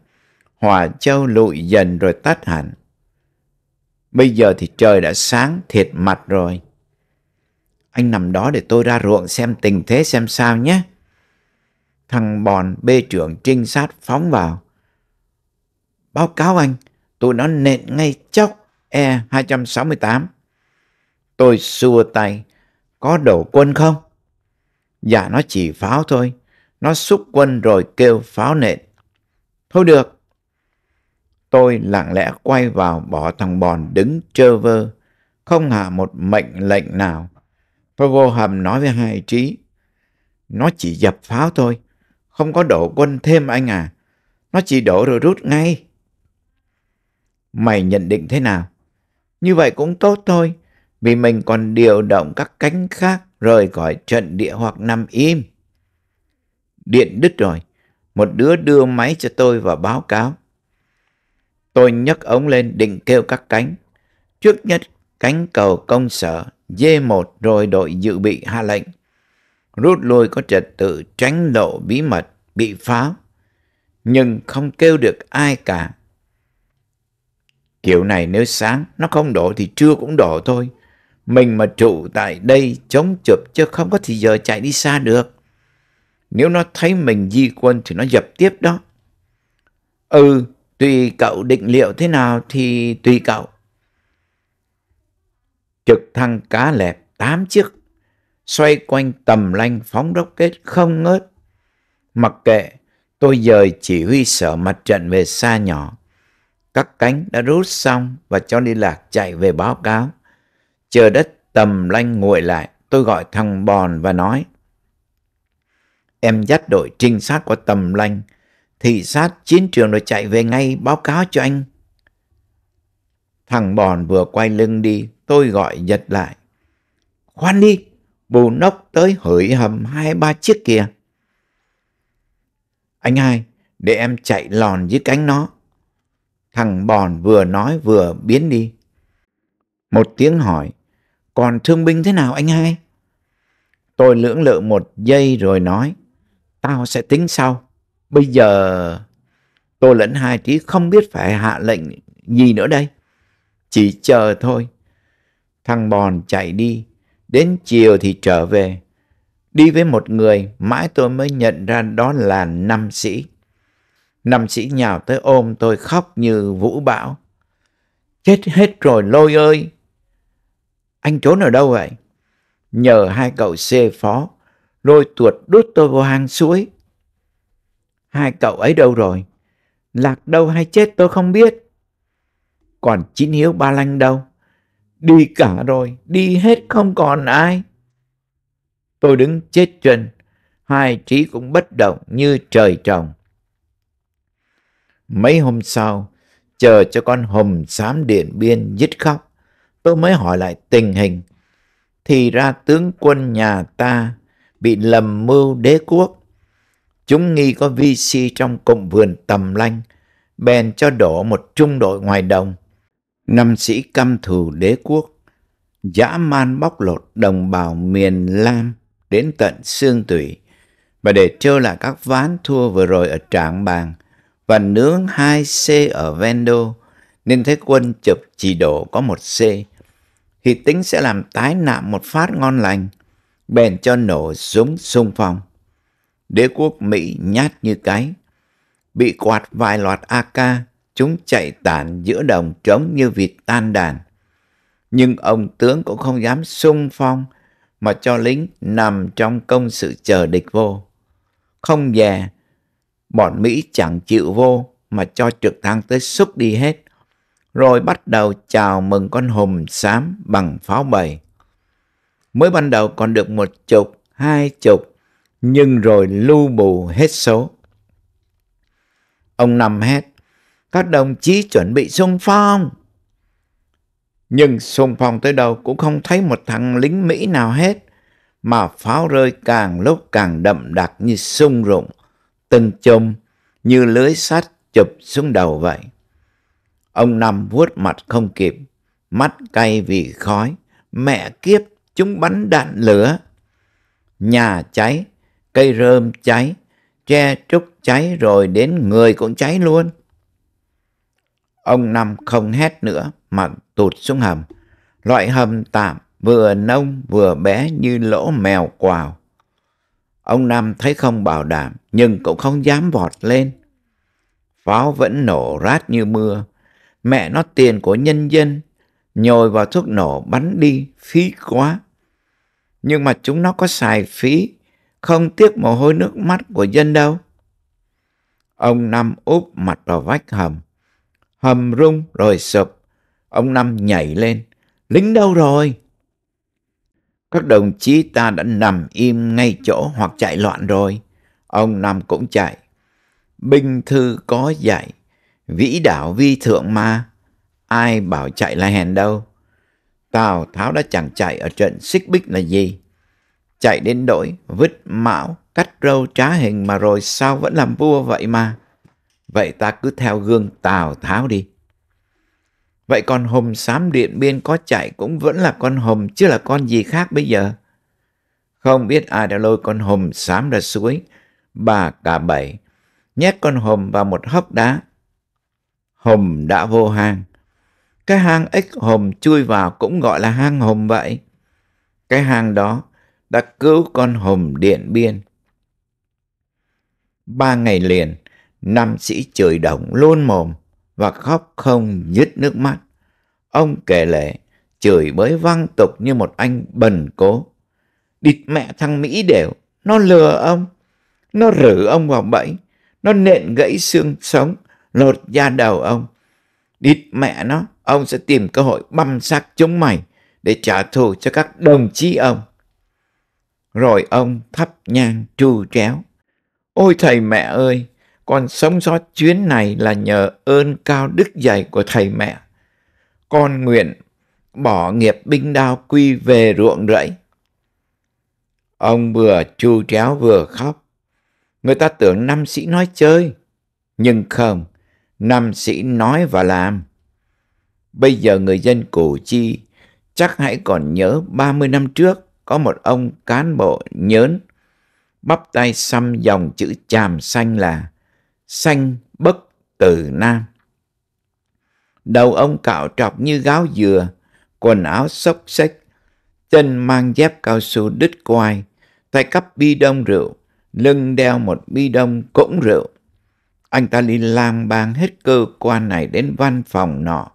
hòa châu lụi dần rồi tắt hẳn. Bây giờ thì trời đã sáng thiệt mặt rồi. Anh nằm đó để tôi ra ruộng xem tình thế xem sao nhé. Thằng Bòn bê trưởng trinh sát phóng vào. Báo cáo anh, tụi nó nện ngay chóc E268. Tôi xua tay, có đổ quân không? Dạ nó chỉ pháo thôi, nó xúc quân rồi kêu pháo nện. Thôi được. Tôi lặng lẽ quay vào bỏ thằng Bòn đứng trơ vơ, không hạ một mệnh lệnh nào Phá vô hầm nói với hai trí. Nó chỉ dập pháo thôi, không có đổ quân thêm anh à. Nó chỉ đổ rồi rút ngay. Mày nhận định thế nào? Như vậy cũng tốt thôi, vì mình còn điều động các cánh khác rời khỏi trận địa hoặc nằm im. Điện đứt rồi, một đứa đưa máy cho tôi và báo cáo. Tôi nhấc ống lên định kêu các cánh. Trước nhất cánh cầu công sở, D1 rồi đội dự bị hạ lệnh. Rút lui có trật tự tránh lộ bí mật bị phá nhưng không kêu được ai cả. Kiểu này nếu sáng nó không đổ thì trưa cũng đổ thôi. Mình mà trụ tại đây chống chụp chứ không có thì giờ chạy đi xa được. Nếu nó thấy mình di quân thì nó dập tiếp đó. Ừ, tùy cậu định liệu thế nào thì tùy cậu trực thăng cá lẹp tám chiếc, xoay quanh tầm lanh phóng kết không ngớt. Mặc kệ, tôi dời chỉ huy sở mặt trận về xa nhỏ. Các cánh đã rút xong và cho đi lạc chạy về báo cáo. Chờ đất tầm lanh nguội lại, tôi gọi thằng Bòn và nói. Em dắt đội trinh sát của tầm lanh, thị sát chiến trường rồi chạy về ngay báo cáo cho anh. Thằng bòn vừa quay lưng đi, tôi gọi giật lại. Khoan đi, bù nóc tới hửi hầm hai ba chiếc kìa. Anh hai, để em chạy lòn dưới cánh nó. Thằng bòn vừa nói vừa biến đi. Một tiếng hỏi, còn thương binh thế nào anh hai? Tôi lưỡng lự một giây rồi nói, tao sẽ tính sau. Bây giờ tôi lẫn hai tí không biết phải hạ lệnh gì nữa đây chỉ chờ thôi. Thằng bòn chạy đi, đến chiều thì trở về. Đi với một người, mãi tôi mới nhận ra đó là năm sĩ. năm sĩ nhào tới ôm tôi khóc như vũ bão. Chết hết rồi lôi ơi! Anh trốn ở đâu vậy? Nhờ hai cậu xê phó, lôi tuột đút tôi vào hang suối. Hai cậu ấy đâu rồi? Lạc đâu hay chết tôi không biết còn chín hiếu ba lanh đâu. Đi cả rồi, đi hết không còn ai. Tôi đứng chết chân, hai trí cũng bất động như trời trồng. Mấy hôm sau, chờ cho con hùm xám điện biên dứt khóc, tôi mới hỏi lại tình hình. Thì ra tướng quân nhà ta bị lầm mưu đế quốc. Chúng nghi có vi si trong cụm vườn tầm lanh, bèn cho đổ một trung đội ngoài đồng năm sĩ căm thù đế quốc, dã man bóc lột đồng bào miền Lam đến tận xương tủy và để trơ lại các ván thua vừa rồi ở Trạng bàng và nướng 2C ở Vendo nên thế quân chụp chỉ đổ có một C thì tính sẽ làm tái nạm một phát ngon lành bèn cho nổ súng xung phong. Đế quốc Mỹ nhát như cái, bị quạt vài loạt AK Chúng chạy tản giữa đồng trống như vịt tan đàn. Nhưng ông tướng cũng không dám sung phong mà cho lính nằm trong công sự chờ địch vô. Không dè, bọn Mỹ chẳng chịu vô mà cho trực thăng tới xúc đi hết. Rồi bắt đầu chào mừng con hùm xám bằng pháo bầy. Mới ban đầu còn được một chục, hai chục, nhưng rồi lưu bù hết số. Ông Năm hét, các đồng chí chuẩn bị xung phong. Nhưng xung phong tới đâu cũng không thấy một thằng lính Mỹ nào hết, mà pháo rơi càng lúc càng đậm đặc như sung rụng, từng chôm như lưới sắt chụp xuống đầu vậy. Ông Năm vuốt mặt không kịp, mắt cay vì khói, mẹ kiếp chúng bắn đạn lửa. Nhà cháy, cây rơm cháy, tre trúc cháy rồi đến người cũng cháy luôn. Ông Năm không hét nữa mà tụt xuống hầm. Loại hầm tạm vừa nông vừa bé như lỗ mèo quào. Ông Năm thấy không bảo đảm nhưng cũng không dám vọt lên. Pháo vẫn nổ rát như mưa. Mẹ nó tiền của nhân dân nhồi vào thuốc nổ bắn đi phí quá. Nhưng mà chúng nó có xài phí không tiếc mồ hôi nước mắt của dân đâu. Ông Năm úp mặt vào vách hầm, hầm rung rồi sụp. Ông Năm nhảy lên. Lính đâu rồi? Các đồng chí ta đã nằm im ngay chỗ hoặc chạy loạn rồi. Ông Năm cũng chạy. Binh thư có dạy. Vĩ đảo vi thượng ma. Ai bảo chạy là hèn đâu. Tào Tháo đã chẳng chạy ở trận xích bích là gì. Chạy đến đổi, vứt mão, cắt râu trá hình mà rồi sao vẫn làm vua vậy mà. Vậy ta cứ theo gương Tào Tháo đi. Vậy con hồng xám điện biên có chạy cũng vẫn là con hồng chứ là con gì khác bây giờ. Không biết ai đã lôi con hồng xám ra suối, bà cả bảy, nhét con hồng vào một hốc đá. Hồng đã vô hang. Cái hang ếch hồng chui vào cũng gọi là hang hồng vậy. Cái hang đó đã cứu con hồng điện biên. Ba ngày liền, Nam sĩ trời động luôn mồm và khóc không dứt nước mắt. Ông kể lệ trời bới văng tục như một anh bần cố. địt mẹ thằng Mỹ đều, nó lừa ông, nó rử ông vào bẫy, nó nện gãy xương sống, lột da đầu ông. địt mẹ nó, ông sẽ tìm cơ hội băm xác chúng mày để trả thù cho các đồng chí ông. Rồi ông thắp nhang tru tréo. Ôi thầy mẹ ơi, con sống sót chuyến này là nhờ ơn cao đức dày của thầy mẹ. Con nguyện bỏ nghiệp binh đao quy về ruộng rẫy. Ông vừa chu chéo vừa khóc. Người ta tưởng nam sĩ nói chơi, nhưng không, nam sĩ nói và làm. Bây giờ người dân Củ Chi chắc hãy còn nhớ 30 năm trước có một ông cán bộ nhớn bắp tay xăm dòng chữ chàm xanh là sanh bất từ nam. Đầu ông cạo trọc như gáo dừa, quần áo xốc xếch, chân mang dép cao su đứt quai, tay cắp bi đông rượu, lưng đeo một bi đông cũng rượu. Anh ta đi lang bang hết cơ quan này đến văn phòng nọ,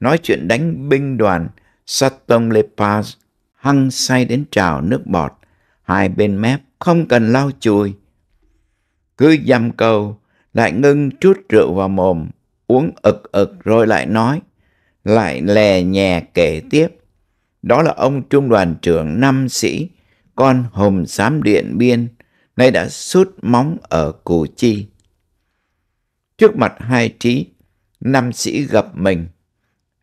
nói chuyện đánh binh đoàn Satom Lepaz, hăng say đến trào nước bọt, hai bên mép không cần lau chùi. Cứ dăm câu, lại ngưng chút rượu vào mồm, uống ực ực rồi lại nói, lại lè nhè kể tiếp. Đó là ông trung đoàn trưởng năm sĩ, con hồng giám điện biên, nay đã sút móng ở Củ Chi. Trước mặt hai trí, năm sĩ gặp mình.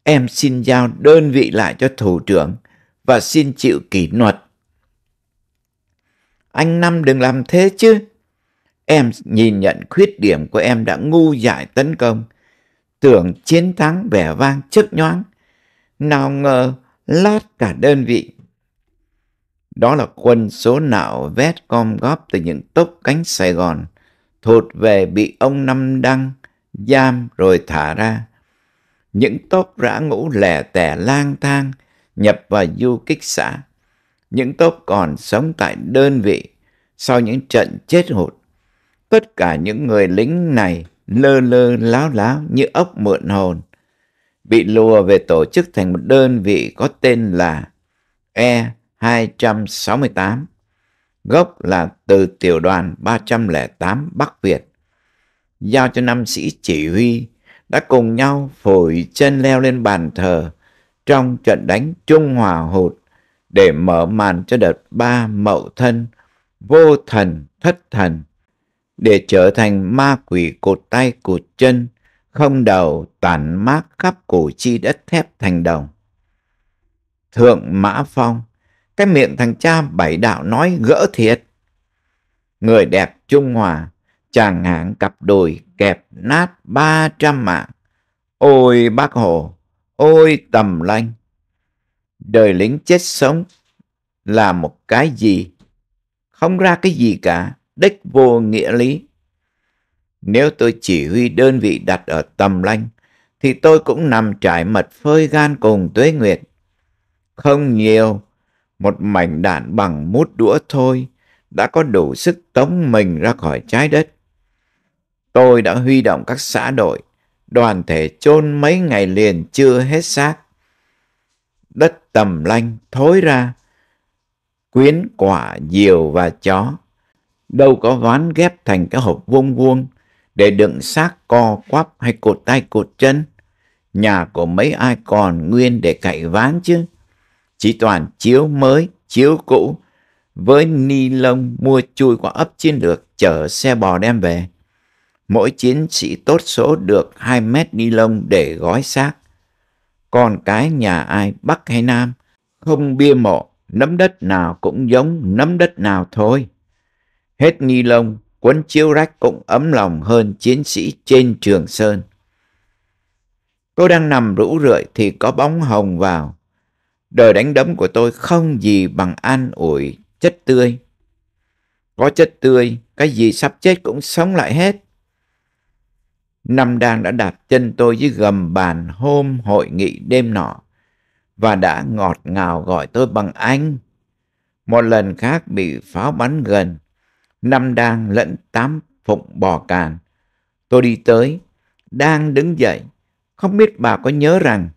Em xin giao đơn vị lại cho thủ trưởng và xin chịu kỷ luật. Anh Năm đừng làm thế chứ. Em nhìn nhận khuyết điểm của em đã ngu dại tấn công, tưởng chiến thắng vẻ vang chớp nhoáng, nào ngờ lát cả đơn vị. Đó là quân số nạo vét com góp từ những tốc cánh Sài Gòn, thột về bị ông Năm Đăng giam rồi thả ra. Những tốp rã ngũ lẻ tẻ lang thang nhập vào du kích xã. Những tốp còn sống tại đơn vị sau những trận chết hụt tất cả những người lính này lơ lơ láo láo như ốc mượn hồn, bị lùa về tổ chức thành một đơn vị có tên là E268, gốc là từ tiểu đoàn 308 Bắc Việt, giao cho năm sĩ chỉ huy đã cùng nhau phổi chân leo lên bàn thờ trong trận đánh Trung Hòa Hụt để mở màn cho đợt ba mậu thân vô thần thất thần để trở thành ma quỷ cột tay cột chân, không đầu tản mát khắp cổ chi đất thép thành đồng. Thượng Mã Phong, cái miệng thằng cha bảy đạo nói gỡ thiệt. Người đẹp Trung Hòa, chàng hãng cặp đồi kẹp nát ba trăm mạng. Ôi bác Hồ, ôi tầm lanh. Đời lính chết sống là một cái gì? Không ra cái gì cả đích vô nghĩa lý. Nếu tôi chỉ huy đơn vị đặt ở tầm lanh, thì tôi cũng nằm trải mật phơi gan cùng tuế nguyệt. Không nhiều, một mảnh đạn bằng mút đũa thôi đã có đủ sức tống mình ra khỏi trái đất. Tôi đã huy động các xã đội, đoàn thể chôn mấy ngày liền chưa hết xác. Đất tầm lanh thối ra, quyến quả diều và chó đâu có ván ghép thành cái hộp vuông vuông để đựng xác co quắp hay cột tay cột chân. Nhà của mấy ai còn nguyên để cậy ván chứ. Chỉ toàn chiếu mới, chiếu cũ, với ni lông mua chui qua ấp chiến lược chở xe bò đem về. Mỗi chiến sĩ tốt số được 2 mét ni lông để gói xác. Còn cái nhà ai Bắc hay Nam, không bia mộ, nấm đất nào cũng giống nấm đất nào thôi hết ni lông, quấn chiếu rách cũng ấm lòng hơn chiến sĩ trên trường sơn. Tôi đang nằm rũ rượi thì có bóng hồng vào. Đời đánh đấm của tôi không gì bằng an ủi, chất tươi. Có chất tươi, cái gì sắp chết cũng sống lại hết. Năm đang đã đạp chân tôi dưới gầm bàn hôm hội nghị đêm nọ và đã ngọt ngào gọi tôi bằng anh. Một lần khác bị pháo bắn gần, năm đang lẫn tám phụng bò càn. Tôi đi tới, đang đứng dậy, không biết bà có nhớ rằng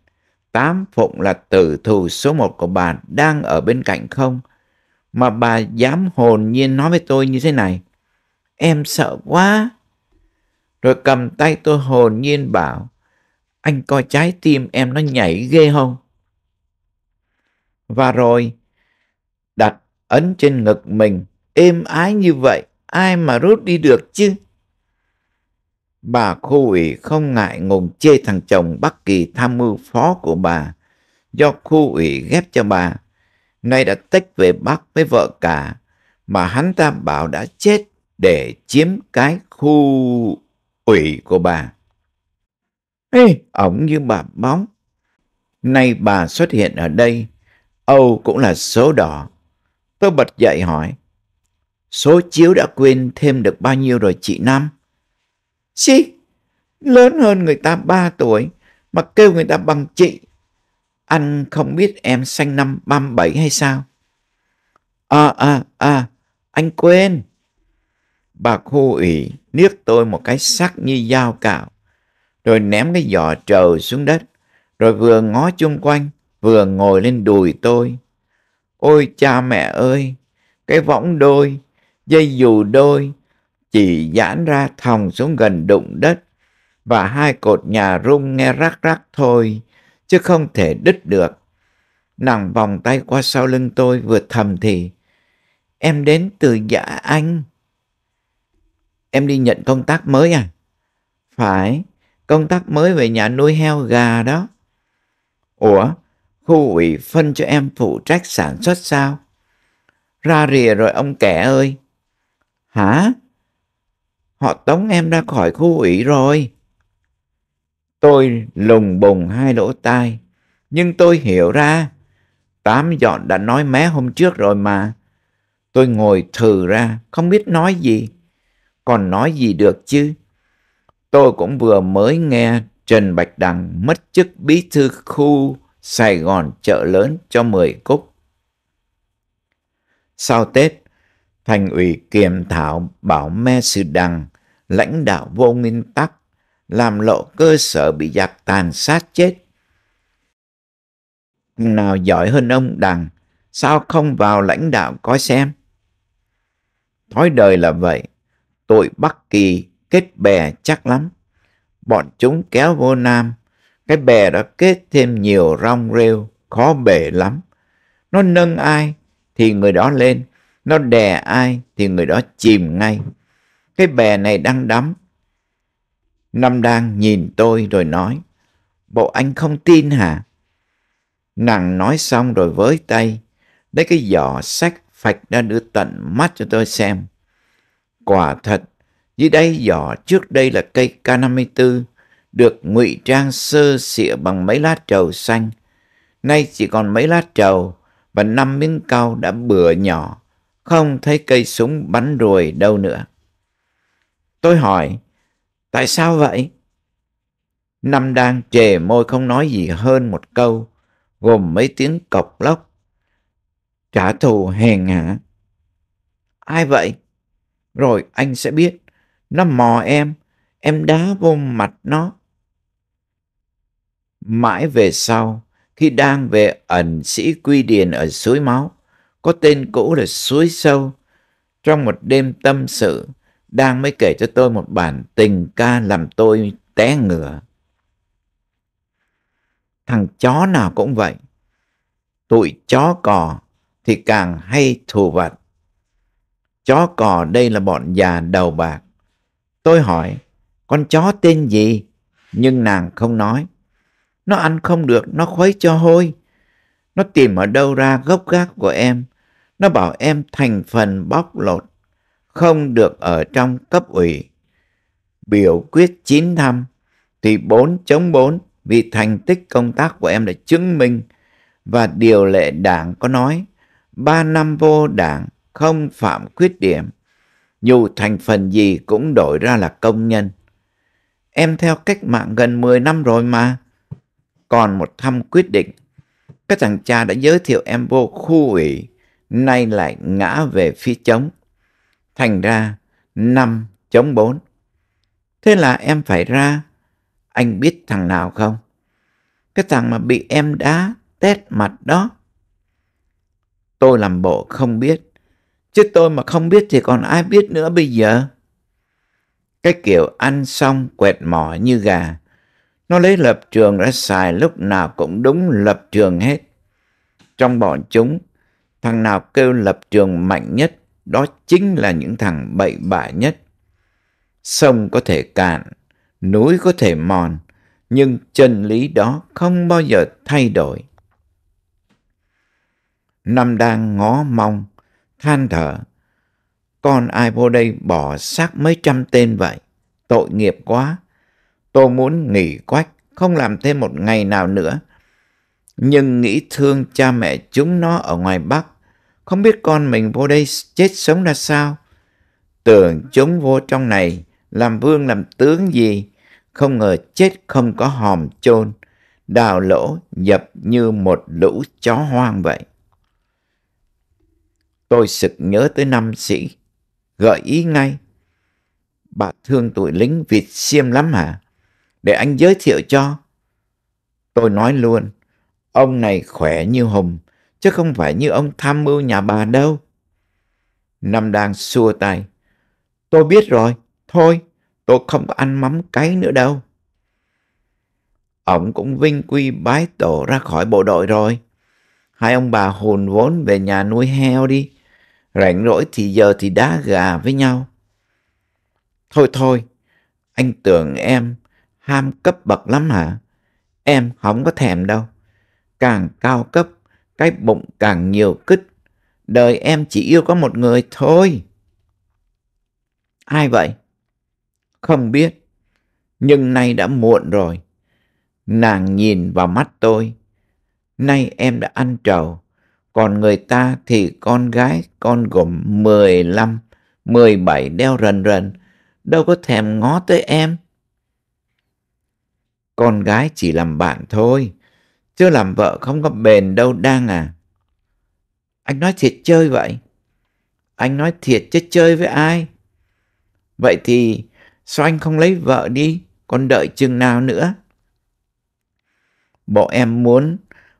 tám phụng là tử thù số một của bà đang ở bên cạnh không? Mà bà dám hồn nhiên nói với tôi như thế này. Em sợ quá. Rồi cầm tay tôi hồn nhiên bảo, anh coi trái tim em nó nhảy ghê không? Và rồi đặt ấn trên ngực mình êm ái như vậy ai mà rút đi được chứ bà khu ủy không ngại ngùng chê thằng chồng bất Kỳ tham mưu phó của bà, do khu ủy ghép cho bà, nay đã tách về Bắc với vợ cả, mà hắn ta bảo đã chết để chiếm cái khu ủy của bà. Ê, ổng như bà bóng. Nay bà xuất hiện ở đây, Âu cũng là số đỏ. Tôi bật dậy hỏi, Số chiếu đã quên thêm được bao nhiêu rồi chị Nam? Chị, lớn hơn người ta 3 tuổi mà kêu người ta bằng chị. Anh không biết em sanh năm 37 hay sao? À, à, à, anh quên. Bà khu ủy niết tôi một cái sắc như dao cạo, rồi ném cái giỏ trầu xuống đất, rồi vừa ngó chung quanh, vừa ngồi lên đùi tôi. Ôi cha mẹ ơi, cái võng đôi Dây dù đôi chỉ giãn ra thòng xuống gần đụng đất và hai cột nhà rung nghe rắc rắc thôi chứ không thể đứt được. Nàng vòng tay qua sau lưng tôi vừa thầm thì Em đến từ dạ anh. Em đi nhận công tác mới à? Phải, công tác mới về nhà nuôi heo gà đó. Ủa, khu ủy phân cho em phụ trách sản xuất sao? Ra rìa rồi ông kẻ ơi, Hả? Họ tống em ra khỏi khu ủy rồi. Tôi lùng bùng hai lỗ tai, nhưng tôi hiểu ra. Tám dọn đã nói mé hôm trước rồi mà. Tôi ngồi thừ ra, không biết nói gì. Còn nói gì được chứ? Tôi cũng vừa mới nghe Trần Bạch Đằng mất chức bí thư khu Sài Gòn chợ lớn cho 10 cúc. Sau Tết, Thành ủy kiềm thảo bảo me sư đằng, lãnh đạo vô nguyên tắc, làm lộ cơ sở bị giặc tàn sát chết. Nào giỏi hơn ông đằng, sao không vào lãnh đạo có xem? Thói đời là vậy, tội Bắc Kỳ kết bè chắc lắm. Bọn chúng kéo vô Nam, cái bè đã kết thêm nhiều rong rêu, khó bể lắm. Nó nâng ai thì người đó lên, nó đè ai thì người đó chìm ngay. Cái bè này đang đắm. Năm đang nhìn tôi rồi nói, bộ anh không tin hả? Nàng nói xong rồi với tay, lấy cái giỏ sách phạch ra đưa tận mắt cho tôi xem. Quả thật, dưới đây giỏ trước đây là cây K54, được ngụy trang sơ xịa bằng mấy lá trầu xanh. Nay chỉ còn mấy lá trầu và năm miếng cau đã bừa nhỏ không thấy cây súng bắn ruồi đâu nữa. Tôi hỏi, tại sao vậy? Năm đang chề môi không nói gì hơn một câu, gồm mấy tiếng cộc lốc. Trả thù hèn hả? Ai vậy? Rồi anh sẽ biết, nó mò em, em đá vô mặt nó. Mãi về sau, khi đang về ẩn sĩ quy điền ở suối máu, có tên cũ là Suối Sâu. Trong một đêm tâm sự, đang mới kể cho tôi một bản tình ca làm tôi té ngửa. Thằng chó nào cũng vậy. Tụi chó cò thì càng hay thù vặt. Chó cò đây là bọn già đầu bạc. Tôi hỏi, con chó tên gì? Nhưng nàng không nói. Nó ăn không được, nó khuấy cho hôi. Nó tìm ở đâu ra gốc gác của em. Nó bảo em thành phần bóc lột, không được ở trong cấp ủy. Biểu quyết chín năm thì bốn chống bốn vì thành tích công tác của em đã chứng minh và điều lệ đảng có nói ba năm vô đảng không phạm khuyết điểm dù thành phần gì cũng đổi ra là công nhân. Em theo cách mạng gần 10 năm rồi mà. Còn một thăm quyết định, các thằng cha đã giới thiệu em vô khu ủy nay lại ngã về phía chống Thành ra 5 chống 4. Thế là em phải ra. Anh biết thằng nào không? Cái thằng mà bị em đá tét mặt đó. Tôi làm bộ không biết. Chứ tôi mà không biết thì còn ai biết nữa bây giờ? Cái kiểu ăn xong quẹt mỏ như gà. Nó lấy lập trường ra xài lúc nào cũng đúng lập trường hết. Trong bọn chúng, Thằng nào kêu lập trường mạnh nhất, đó chính là những thằng bậy bạ nhất. Sông có thể cạn, núi có thể mòn, nhưng chân lý đó không bao giờ thay đổi. Năm đang ngó mong, than thở. Con ai vô đây bỏ xác mấy trăm tên vậy? Tội nghiệp quá. Tôi muốn nghỉ quách, không làm thêm một ngày nào nữa. Nhưng nghĩ thương cha mẹ chúng nó ở ngoài Bắc, không biết con mình vô đây chết sống ra sao. Tưởng chúng vô trong này, làm vương làm tướng gì, không ngờ chết không có hòm chôn đào lỗ nhập như một lũ chó hoang vậy. Tôi sực nhớ tới năm sĩ, gợi ý ngay. Bà thương tụi lính Việt xiêm lắm hả? Để anh giới thiệu cho. Tôi nói luôn, ông này khỏe như hùng, chứ không phải như ông tham mưu nhà bà đâu. Năm đang xua tay. Tôi biết rồi, thôi, tôi không có ăn mắm cái nữa đâu. Ông cũng vinh quy bái tổ ra khỏi bộ đội rồi. Hai ông bà hồn vốn về nhà nuôi heo đi. Rảnh rỗi thì giờ thì đá gà với nhau. Thôi thôi, anh tưởng em ham cấp bậc lắm hả? Em không có thèm đâu. Càng cao cấp cái bụng càng nhiều kích Đời em chỉ yêu có một người thôi. Ai vậy? Không biết. Nhưng nay đã muộn rồi. Nàng nhìn vào mắt tôi. Nay em đã ăn trầu. Còn người ta thì con gái con gồm 15, 17 đeo rần rần. Đâu có thèm ngó tới em. Con gái chỉ làm bạn thôi chưa làm vợ không có bền đâu đang à. Anh nói thiệt chơi vậy. Anh nói thiệt chứ chơi với ai. Vậy thì sao anh không lấy vợ đi, còn đợi chừng nào nữa? Bộ em muốn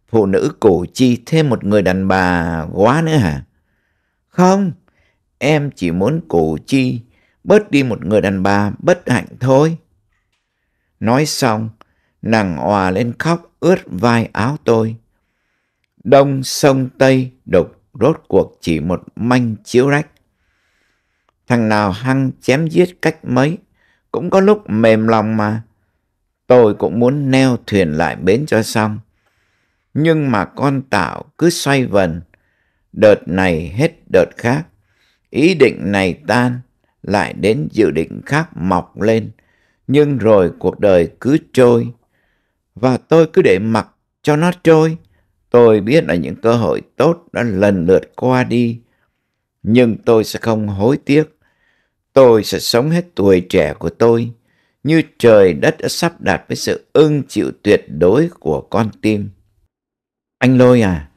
phụ nữ cổ chi thêm một người đàn bà quá nữa hả? Không, em chỉ muốn cổ chi bớt đi một người đàn bà bất hạnh thôi. Nói xong, nàng òa lên khóc ướt vai áo tôi. Đông sông Tây đục rốt cuộc chỉ một manh chiếu rách. Thằng nào hăng chém giết cách mấy, cũng có lúc mềm lòng mà. Tôi cũng muốn neo thuyền lại bến cho xong. Nhưng mà con tạo cứ xoay vần, đợt này hết đợt khác. Ý định này tan, lại đến dự định khác mọc lên. Nhưng rồi cuộc đời cứ trôi, và tôi cứ để mặc cho nó trôi. Tôi biết là những cơ hội tốt đã lần lượt qua đi, nhưng tôi sẽ không hối tiếc. Tôi sẽ sống hết tuổi trẻ của tôi, như trời đất đã sắp đặt với sự ưng chịu tuyệt đối của con tim. Anh Lôi à,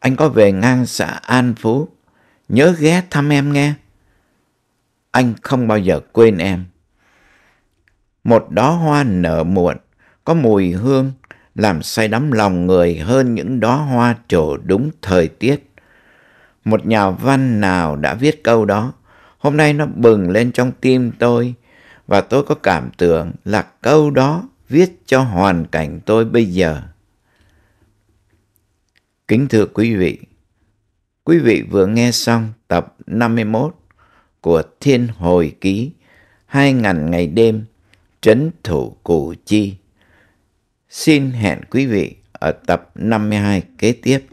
anh có về ngang xã An Phú, nhớ ghé thăm em nghe. Anh không bao giờ quên em. Một đóa hoa nở muộn có mùi hương làm say đắm lòng người hơn những đóa hoa trổ đúng thời tiết. Một nhà văn nào đã viết câu đó, hôm nay nó bừng lên trong tim tôi và tôi có cảm tưởng là câu đó viết cho hoàn cảnh tôi bây giờ. Kính thưa quý vị, quý vị vừa nghe xong tập 51 của Thiên Hồi Ký, hai ngàn ngày đêm, trấn thủ Củ Chi. Xin hẹn quý vị ở tập 52 kế tiếp.